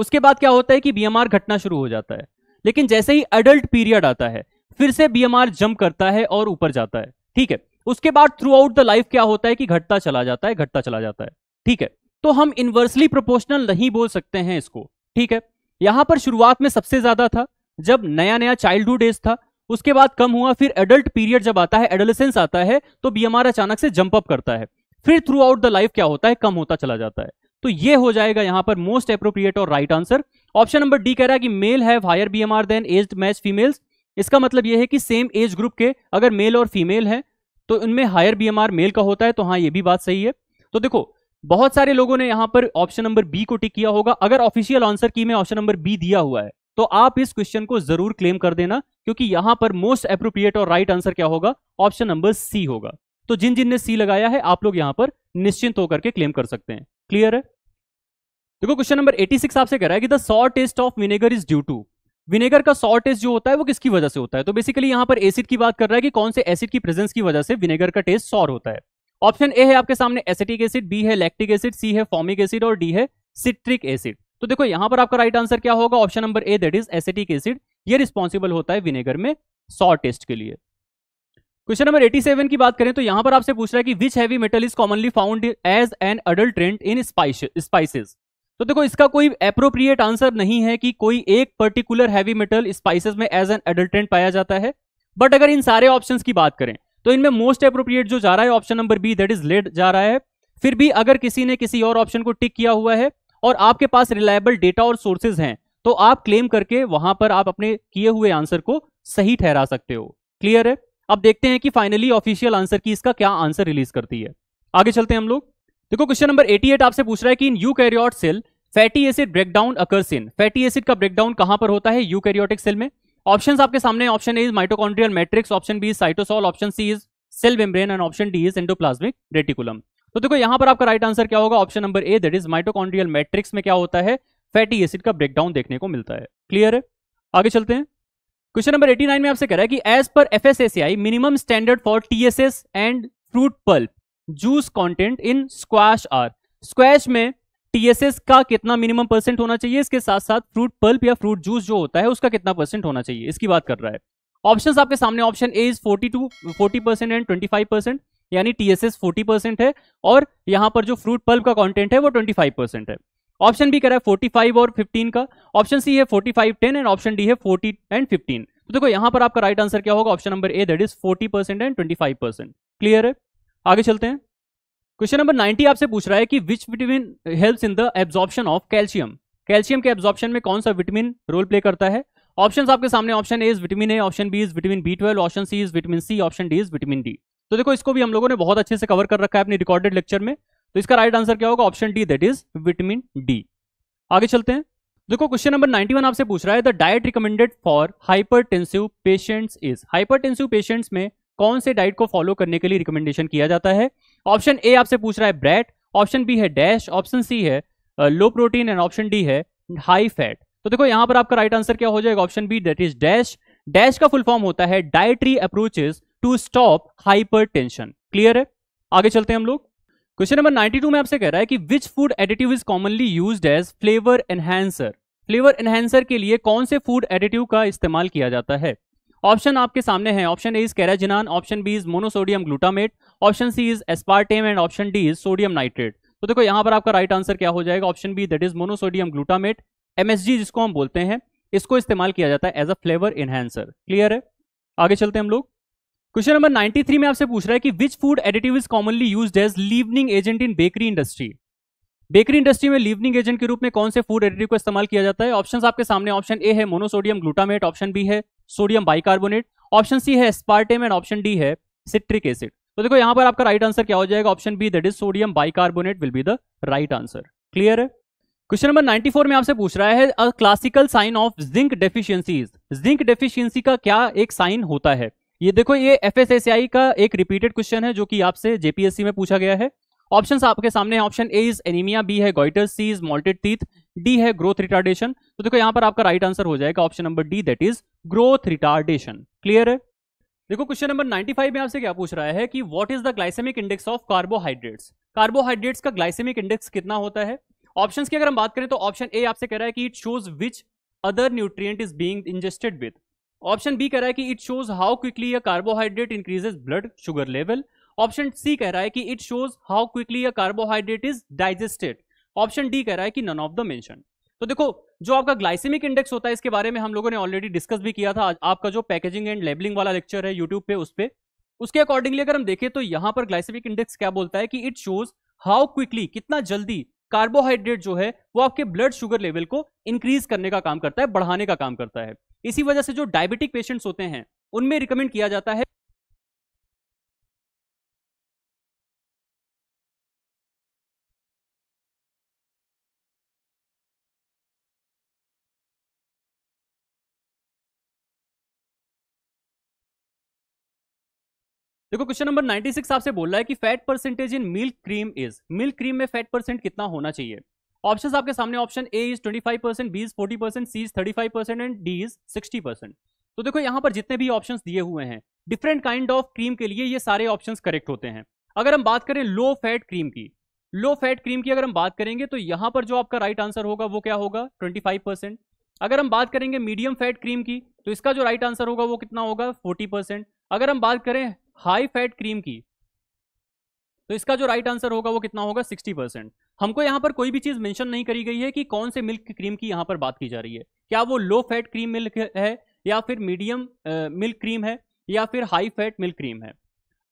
उसके बाद क्या होता है कि बीएमआर घटना शुरू हो जाता है लेकिन जैसे ही एडल्ट पीरियड आता है फिर से बीएमआर जंप करता है और ऊपर जाता है ठीक है उसके बाद थ्रू आउट द लाइफ क्या होता है कि घटता चला जाता है घटता चला जाता है ठीक है तो हम इन्वर्सली प्रोपोर्शनल नहीं बोल सकते हैं इसको ठीक है यहां पर शुरुआत में सबसे ज्यादा था जब नया नया चाइल्डहुड एज था उसके बाद कम हुआ फिर एडल्ट पीरियड जब आता है एडोलेसेंस आता है तो बीएमआर अचानक से जंप अप करता है फिर थ्रू आउट द लाइफ क्या होता है कम होता चला जाता है तो ये हो जाएगा यहां पर मोस्ट अप्रोप्रिएट और right answer option number D कह रहा है कि male have higher BMR than aged match females इसका मतलब यह है कि सेम एज ग्रुप के अगर मेल और फीमेल है तो उनमें हायर बीएमआर मेल का होता है तो हाँ ये भी बात सही है तो देखो बहुत सारे लोगों ने यहां पर ऑप्शन नंबर बी को टिक किया होगा अगर ऑफिशियल आंसर की में ऑप्शन नंबर बी दिया हुआ है तो आप इस क्वेश्चन को जरूर क्लेम कर देना क्योंकि यहां पर मोस्ट अप्रोप्रिएट और राइट आंसर क्या होगा ऑप्शन नंबर सी होगा तो जिन जिन ने सी लगाया है आप लोग यहां पर निश्चिंत होकर के क्लेम कर सकते हैं क्लियर है देखो क्वेश्चन नंबर 86 आपसे कह रहा है कि the sour taste of vinegar is due to vinegar का सॉ टेस्ट जो होता है वो किसकी वजह से होता है तो बेसिकली यहां पर एसिड की बात कर रहा है कि कौन से एसिड की प्रेजेंस की वजह से विनेगर का टेस्ट सॉर होता है ऑप्शन ए है आपके सामने एसिटिक एसिड बी है लैक्टिक एसिड सी है फॉर्मिक एसिड और डी है सिट्रिक एसिड तो देखो यहां पर आपका राइट आंसर क्या होगा option number A that is acetic acid ये रिस्पॉन्सिबल होता है विनेगर में सॉ टेस्ट के लिए क्वेश्चन नंबर 87 की बात करें तो यहां पर आपसे पूछ रहा है कि which heavy metal is commonly found as an adulterant in spices तो देखो इसका कोई अप्रोप्रिएट आंसर नहीं है कि कोई एक पर्टिकुलर हैवी मेटल स्पाइसेस में एज एन अडल्ट्रेंट पाया जाता है बट अगर इन सारे ऑप्शन की बात करें तो इनमें मोस्ट अप्रोप्रिएट जो जा रहा है option number B that is lead जा रहा है फिर भी अगर किसी ने किसी और ऑप्शन को टिक किया हुआ है और आपके पास रिलायबल डेटा और सोर्सेज हैं तो आप क्लेम करके वहां पर आप अपने किए हुए आंसर को सही ठहरा सकते हो क्लियर है अब देखते हैं कि फाइनली ऑफिशियल आंसर की इसका क्या आंसर रिलीज करती है आगे चलते हैं हम लोग देखो क्वेश्चन नंबर 88 आपसे पूछ रहा है कि in eukaryote cell fatty acid breakdown occurs in fatty acid का ब्रेकडाउन कहां पर होता है यूकैरियोटिक सेल में ऑप्शन आपके सामने option A is mitochondrial matrix option B cytosol option C is cell membrane and option D is endoplasmic reticulum तो देखो यहां पर आपका राइट आंसर क्या होगा option number A that is mitochondrial matrix में क्या होता है फैटी एसिड का ब्रेकडाउन देखने को मिलता है क्लियर है आगे चलते हैं क्वेश्चन नंबर 89 में आपसे कह रहा है कि as per F minimum standard for TSS and fruit pulp juice content in squash or squash में टीएसएस का कितना मिनिमम परसेंट होना चाहिए इसके साथ साथ फ्रूट पल्प या फ्रूट जूस जो होता है उसका कितना परसेंट होना चाहिए इसकी बात कर रहा है ऑप्शंस आपके सामने option A is 42 40 percent and 25 percent यानी टीएसएस 40 परसेंट है और यहाँ पर जो फ्रूट पल्प का कंटेंट है वो 25 परसेंट है ऑप्शन बी कह रहा है 45 और 15 का ऑप्शन सी है 45 10 एंड ऑप्शन डी है 40 एंड 15 तो देखो यहाँ पर आपका राइट आंसर क्या होगा option number A that is 40 percent and 25 percent clear है आगे चलते हैं क्वेश्चन नंबर 90 आपसे पूछ रहा है कि which vitamin helps in the absorption of calcium calcium के एब्जॉर्प्शन में कौन सा विटामिन रोल प्ले करता है ऑप्शन आपके सामने option A is vitamin A option B is vitamin B option C is vitamin C option D is vitamin D तो देखो इसको भी हम लोगों ने बहुत अच्छे से कवर कर रखा है अपने रिकॉर्डेड लेक्चर में तो इसका राइट आंसर क्या होगा option D that is vitamin D आगे चलते हैं देखो क्वेश्चन नंबर 91 आपसे पूछ रहा है the diet recommended for hypertensive patients is hypertensive patients में कौन से डाइट को फॉलो करने के लिए रिकमेंडेशन किया जाता है ऑप्शन ए आपसे पूछ रहा है ब्रेड ऑप्शन बी है डैश ऑप्शन सी है low protein and option D है हाई फैट तो देखो यहां पर आपका राइट आंसर क्या हो जाएगा option B that is DASH DASH का फुल फॉर्म होता है dietary approaches to stop hypertension clear है आगे चलते हैं हम लोग क्वेश्चन नंबर 92 में आपसे कह रहा है कि which food additive is commonly use as flavour enhancer flavour enhancer के लिए कौन से फूड एडिटिव का इस्तेमाल किया जाता है ऑप्शन आपके सामने है option A is carrageenan option B is monosodium glutamate option C is aspartame and option D is sodium nitrate तो देखो यहां पर आपका राइट आंसर क्या हो जाएगा option B that is monosodium glutamate MSG जिसको हम बोलते हैं इसको इस्तेमाल किया जाता है as a flavour enhancer clear है आगे चलते हैं हम लोग क्वेश्चन नंबर 93 में आपसे पूछ रहा है कि which food additive is commonly use as leavening agent in bakery industry bakery industry में लीवनिंग एजेंट के रूप में कौन से फूड एडिटिव का इस्तेमाल किया जाता है ऑप्शन आपके सामने ऑप्शन ए है मोनोसोडियम ग्लूटामेट ऑप्शन बी है सोडियम बाइकार्बोनेट ऑप्शन सी है स्पार्टेम एंड ऑप्शन डी है सिट्रिक एसिड तो देखो यहां पर आपका राइट आंसर क्या हो जाएगा option B that is sodium bicarbonate will be the right answer clear है क्वेश्चन नंबर 94 में आपसे पूछ रहा है a classical sign of zinc deficiencies zinc deficiency का क्या एक साइन होता है ये देखो ये एफ का एक रिपीटेड क्वेश्चन है जो कि आपसे जेपीएससी में पूछा गया है ऑप्शन आपके सामने option A is anaemia B है goitre C is mottled teeth D है ग्रोथ रिटार्डेशन तो देखो यहां पर आपका राइट आंसर हो जाएगा option number D that is growth retardation clear है देखो क्वेश्चन नंबर 95 में आपसे क्या पूछ रहा है कि what is the glycaemic index of carbohydrates carbohydrates का ग्लाइसेमिक इंडेक्स कितना होता है ऑप्शन की अगर हम बात करें तो ऑप्शन ए आपसे कह रहा है कि it shows which other nutrient is being ingested with option B कह रहा है कि it shows how quickly a carbohydrate increases blood sugar level option C कह रहा है कि it shows how quickly a carbohydrate is digested option D कह रहा है कि नन ऑफ द मेंशन तो देखो जो आपका ग्लाइसेमिक इंडेक्स होता है इसके बारे में हम लोगों ने ऑलरेडी डिस्कस भी किया था आपका जो पैकेजिंग एंड लेबलिंग वाला लेक्चर है यूट्यूब पे उस पर उसके अकॉर्डिंगली अगर हम देखें तो यहां पर ग्लाइसेमिक इंडेक्स क्या बोलता है कि इट शोज हाउ क्विकली कितना जल्दी कार्बोहाइड्रेट जो है वो आपके ब्लड शुगर लेवल को इंक्रीज करने का काम करता है बढ़ाने का काम करता है इसी वजह से जो डायबिटिक पेशेंट्स होते हैं उनमें रिकमेंड किया जाता है देखो क्वेश्चन नंबर 96 आपसे बोल रहा है कि fat percentage in milk cream is milk cream में फैट परसेंट कितना होना चाहिए ऑप्शंस आपके सामने option A is 25 percent B is 40 percent C is 35 percent and D is 60 percent तो देखो यहां पर जितने भी ऑप्शन दिए हुए हैं डिफरेंट काइंड ऑफ क्रीम के लिए ये सारे ऑप्शन करेक्ट होते हैं अगर हम बात करें लो फैट क्रीम की लो फैट क्रीम की अगर हम बात करेंगे तो यहाँ पर जो आपका राइट right आंसर होगा वो क्या होगा ट्वेंटी परसेंट अगर हम बात करेंगे मीडियम फैट क्रीम की तो इसका जो राइट right आंसर होगा वो कितना होगा फोर्टी परसेंट अगर हम बात करें हाई फैट क्रीम की तो इसका जो राइट right आंसर होगा वो कितना होगा 60 परसेंट हमको यहाँ पर कोई भी चीज़ मेंशन नहीं करी गई है कि कौन से मिल्क क्रीम की यहाँ पर बात की जा रही है क्या वो लो फैट क्रीम मिल्क है या फिर मीडियम मिल्क क्रीम है या फिर हाई फैट मिल्क क्रीम है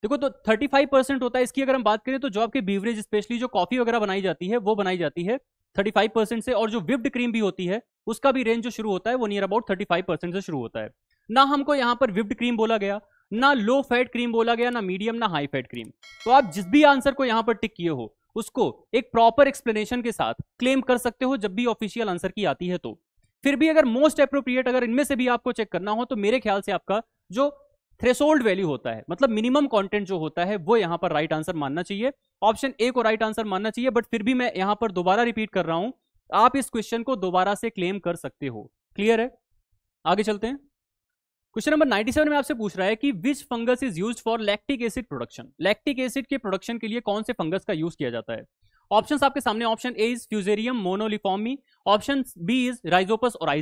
देखो तो 35 परसेंट होता है इसकी अगर हम बात करें तो जो आपके बीवरेज स्पेशली जो कॉफ़ी वगैरह बनाई जाती है वो बनाई जाती है 35 परसेंट से और जो विप्ड क्रीम भी होती है उसका भी रेंज जो शुरू होता है वो नियर अबाउट फाइव परसेंट से शुरू होता है ना हमको यहाँ पर विप्ड क्रीम बोला गया ना लो फैट क्रीम बोला गया ना मीडियम ना हाई फैट क्रीम तो आप जिस भी आंसर को यहाँ पर टिक किए हो उसको एक प्रॉपर एक्सप्लेनेशन के साथ क्लेम कर सकते हो जब भी ऑफिशियल आंसर की आती है तो फिर भी अगर मोस्ट अप्रोप्रिएट अगर इनमें से भी आपको चेक करना हो तो मेरे ख्याल से आपका जो थ्रेसोल्ड वैल्यू होता है मतलब मिनिमम कंटेंट जो होता है वो यहां पर राइट right आंसर मानना चाहिए ऑप्शन ए को राइट right आंसर मानना चाहिए बट फिर भी मैं यहां पर दोबारा रिपीट कर रहा हूं आप इस क्वेश्चन को दोबारा से क्लेम कर सकते हो क्लियर है आगे चलते हैं क्वेश्चन नंबर 97 में आपसे पूछ रहा है कि which fungus is use for lactic acid production lactic acid के प्रोडक्शन के लिए कौन से फंगस का यूज किया जाता है ऑप्शंस आपके सामने option A is fusarium moniliforme option B is rhizopus और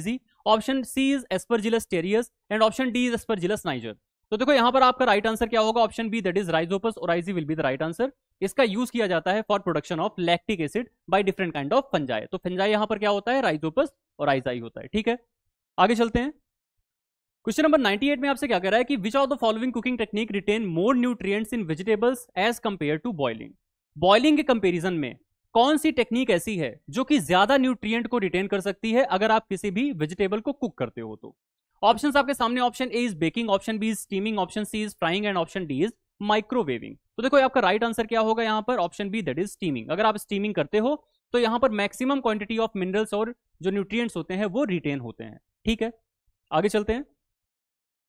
option C is aspergillus terreus and option D is aspergillus niger तो देखो यहां पर आपका राइट आंसर क्या होगा option B that is rhizopus और will be the right answer इसका यूज किया जाता है for production of lactic acid by different kind of fungi तो फंजाई यहां पर क्या होता है राइजोपस और आइजाई होता है ठीक है आगे चलते हैं क्वेश्चन नंबर 98 में आपसे क्या कह रहा है कि which of the following cooking technique retain more nutrients in vegetables as compare to boiling boiling के कंपेरिजन में कौन सी टेक्निक ऐसी है जो कि ज्यादा न्यूट्रिएंट को रिटेन कर सकती है अगर आप किसी भी वेजिटेबल को कुक करते हो तो ऑप्शन आपके सामने option A is baking option B is steaming option C is frying and option D is microwaving तो देखो आपका राइट आंसर क्या होगा यहाँ पर option B that is steaming अगर आप स्टीमिंग करते हो तो यहाँ पर मैक्सिमम क्वांटिटी ऑफ मिनरल्स और जो न्यूट्रिएंट्स होते हैं वो रिटेन होते हैं ठीक है आगे चलते हैं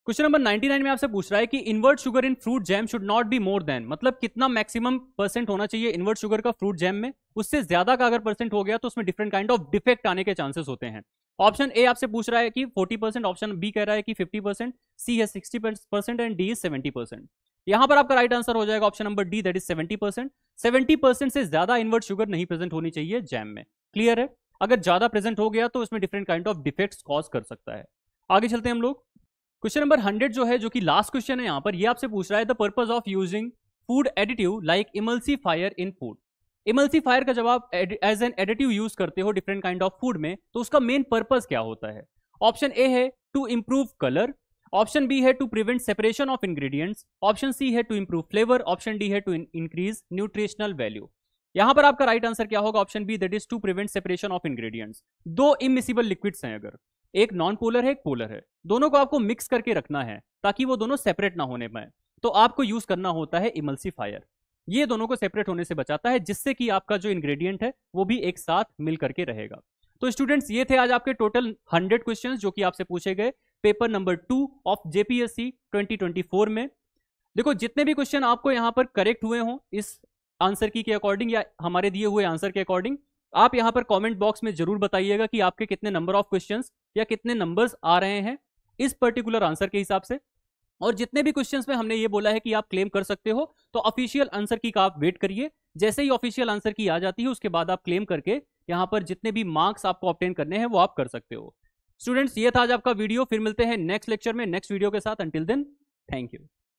क्वेश्चन नंबर 99 में आपसे पूछ रहा है कि invert sugar in fruit jam should not be more than मतलब कितना मैक्सिमम परसेंट होना चाहिए इनवर्ट शुगर का फ्रूट जैम में उससे ज्यादा का अगर परसेंट हो गया तो उसमें डिफरेंट काइंड ऑफ डिफेक्ट आने के चांसेस होते हैं ऑप्शन ए आपसे पूछ रहा है कि 40 परसेंट ऑप्शन बी कह रहा है कि 50 परसेंट सी है 60 percent and D is 70 percent यहां पर आपका राइट आंसर हो जाएगा option number D that is 70 percent seventy percent से ज्यादा इनवर्ट शुगर नहीं प्रेजेंट होनी चाहिए जैम में क्लियर है अगर ज्यादा प्रेजेंट हो गया तो उसमें different kind of defect cause कर सकता है आगे चलते हैं हम लोग क्वेश्चन नंबर हंड्रेड जो है जो कि लास्ट क्वेश्चन है यहाँ पर ये आपसे पूछ रहा है the purpose of using food additive like fire in food fire का जब आप एज एन एडिटिव यूज करते हो डिफरेंट काइंड ऑफ फूड में तो उसका मेन पर्पज क्या होता है ऑप्शन ए है to improve colour option B है to prevent separation of ingredients option C है to improve flavour option D है टू इंक्रीज न्यूट्रिशनल वैल्यू यहां पर आपका राइट right आंसर क्या होगा option B that is to prevent separation of ingredients दो immiscible liquids हैं अगर एक नॉन पोलर है एक पोलर है दोनों को आपको मिक्स करके रखना है ताकि वो दोनों सेपरेट ना होने पाए तो आपको यूज करना होता है इमल्सीफायर ये दोनों को सेपरेट होने से बचाता है जिससे कि आपका जो इंग्रेडिएंट है वो भी एक साथ मिल करके रहेगा तो स्टूडेंट्स ये थे आज आपके टोटल 100 क्वेश्चंस जो कि आपसे पूछे गए paper number two of JPSC 2024 में देखो जितने भी क्वेश्चन आपको यहाँ पर करेक्ट हुए हों इस आंसर की के अकॉर्डिंग या हमारे दिए हुए आंसर के अकॉर्डिंग आप यहाँ पर कमेंट बॉक्स में जरूर बताइएगा कि आपके कितने नंबर ऑफ क्वेश्चन या कितने नंबर्स आ रहे हैं इस पर्टिकुलर आंसर के हिसाब से और जितने भी क्वेश्चंस में हमने ये बोला है कि आप क्लेम कर सकते हो तो ऑफिशियल आंसर की का आप वेट करिए जैसे ही ऑफिशियल आंसर की आ जाती है उसके बाद आप क्लेम करके यहाँ पर जितने भी मार्क्स आपको ऑप्टेन करने हैं वो आप कर सकते हो स्टूडेंट्स ये था आज आपका वीडियो फिर मिलते हैं नेक्स्ट लेक्चर में नेक्स्ट वीडियो के साथ अंटिल देन थैंक यू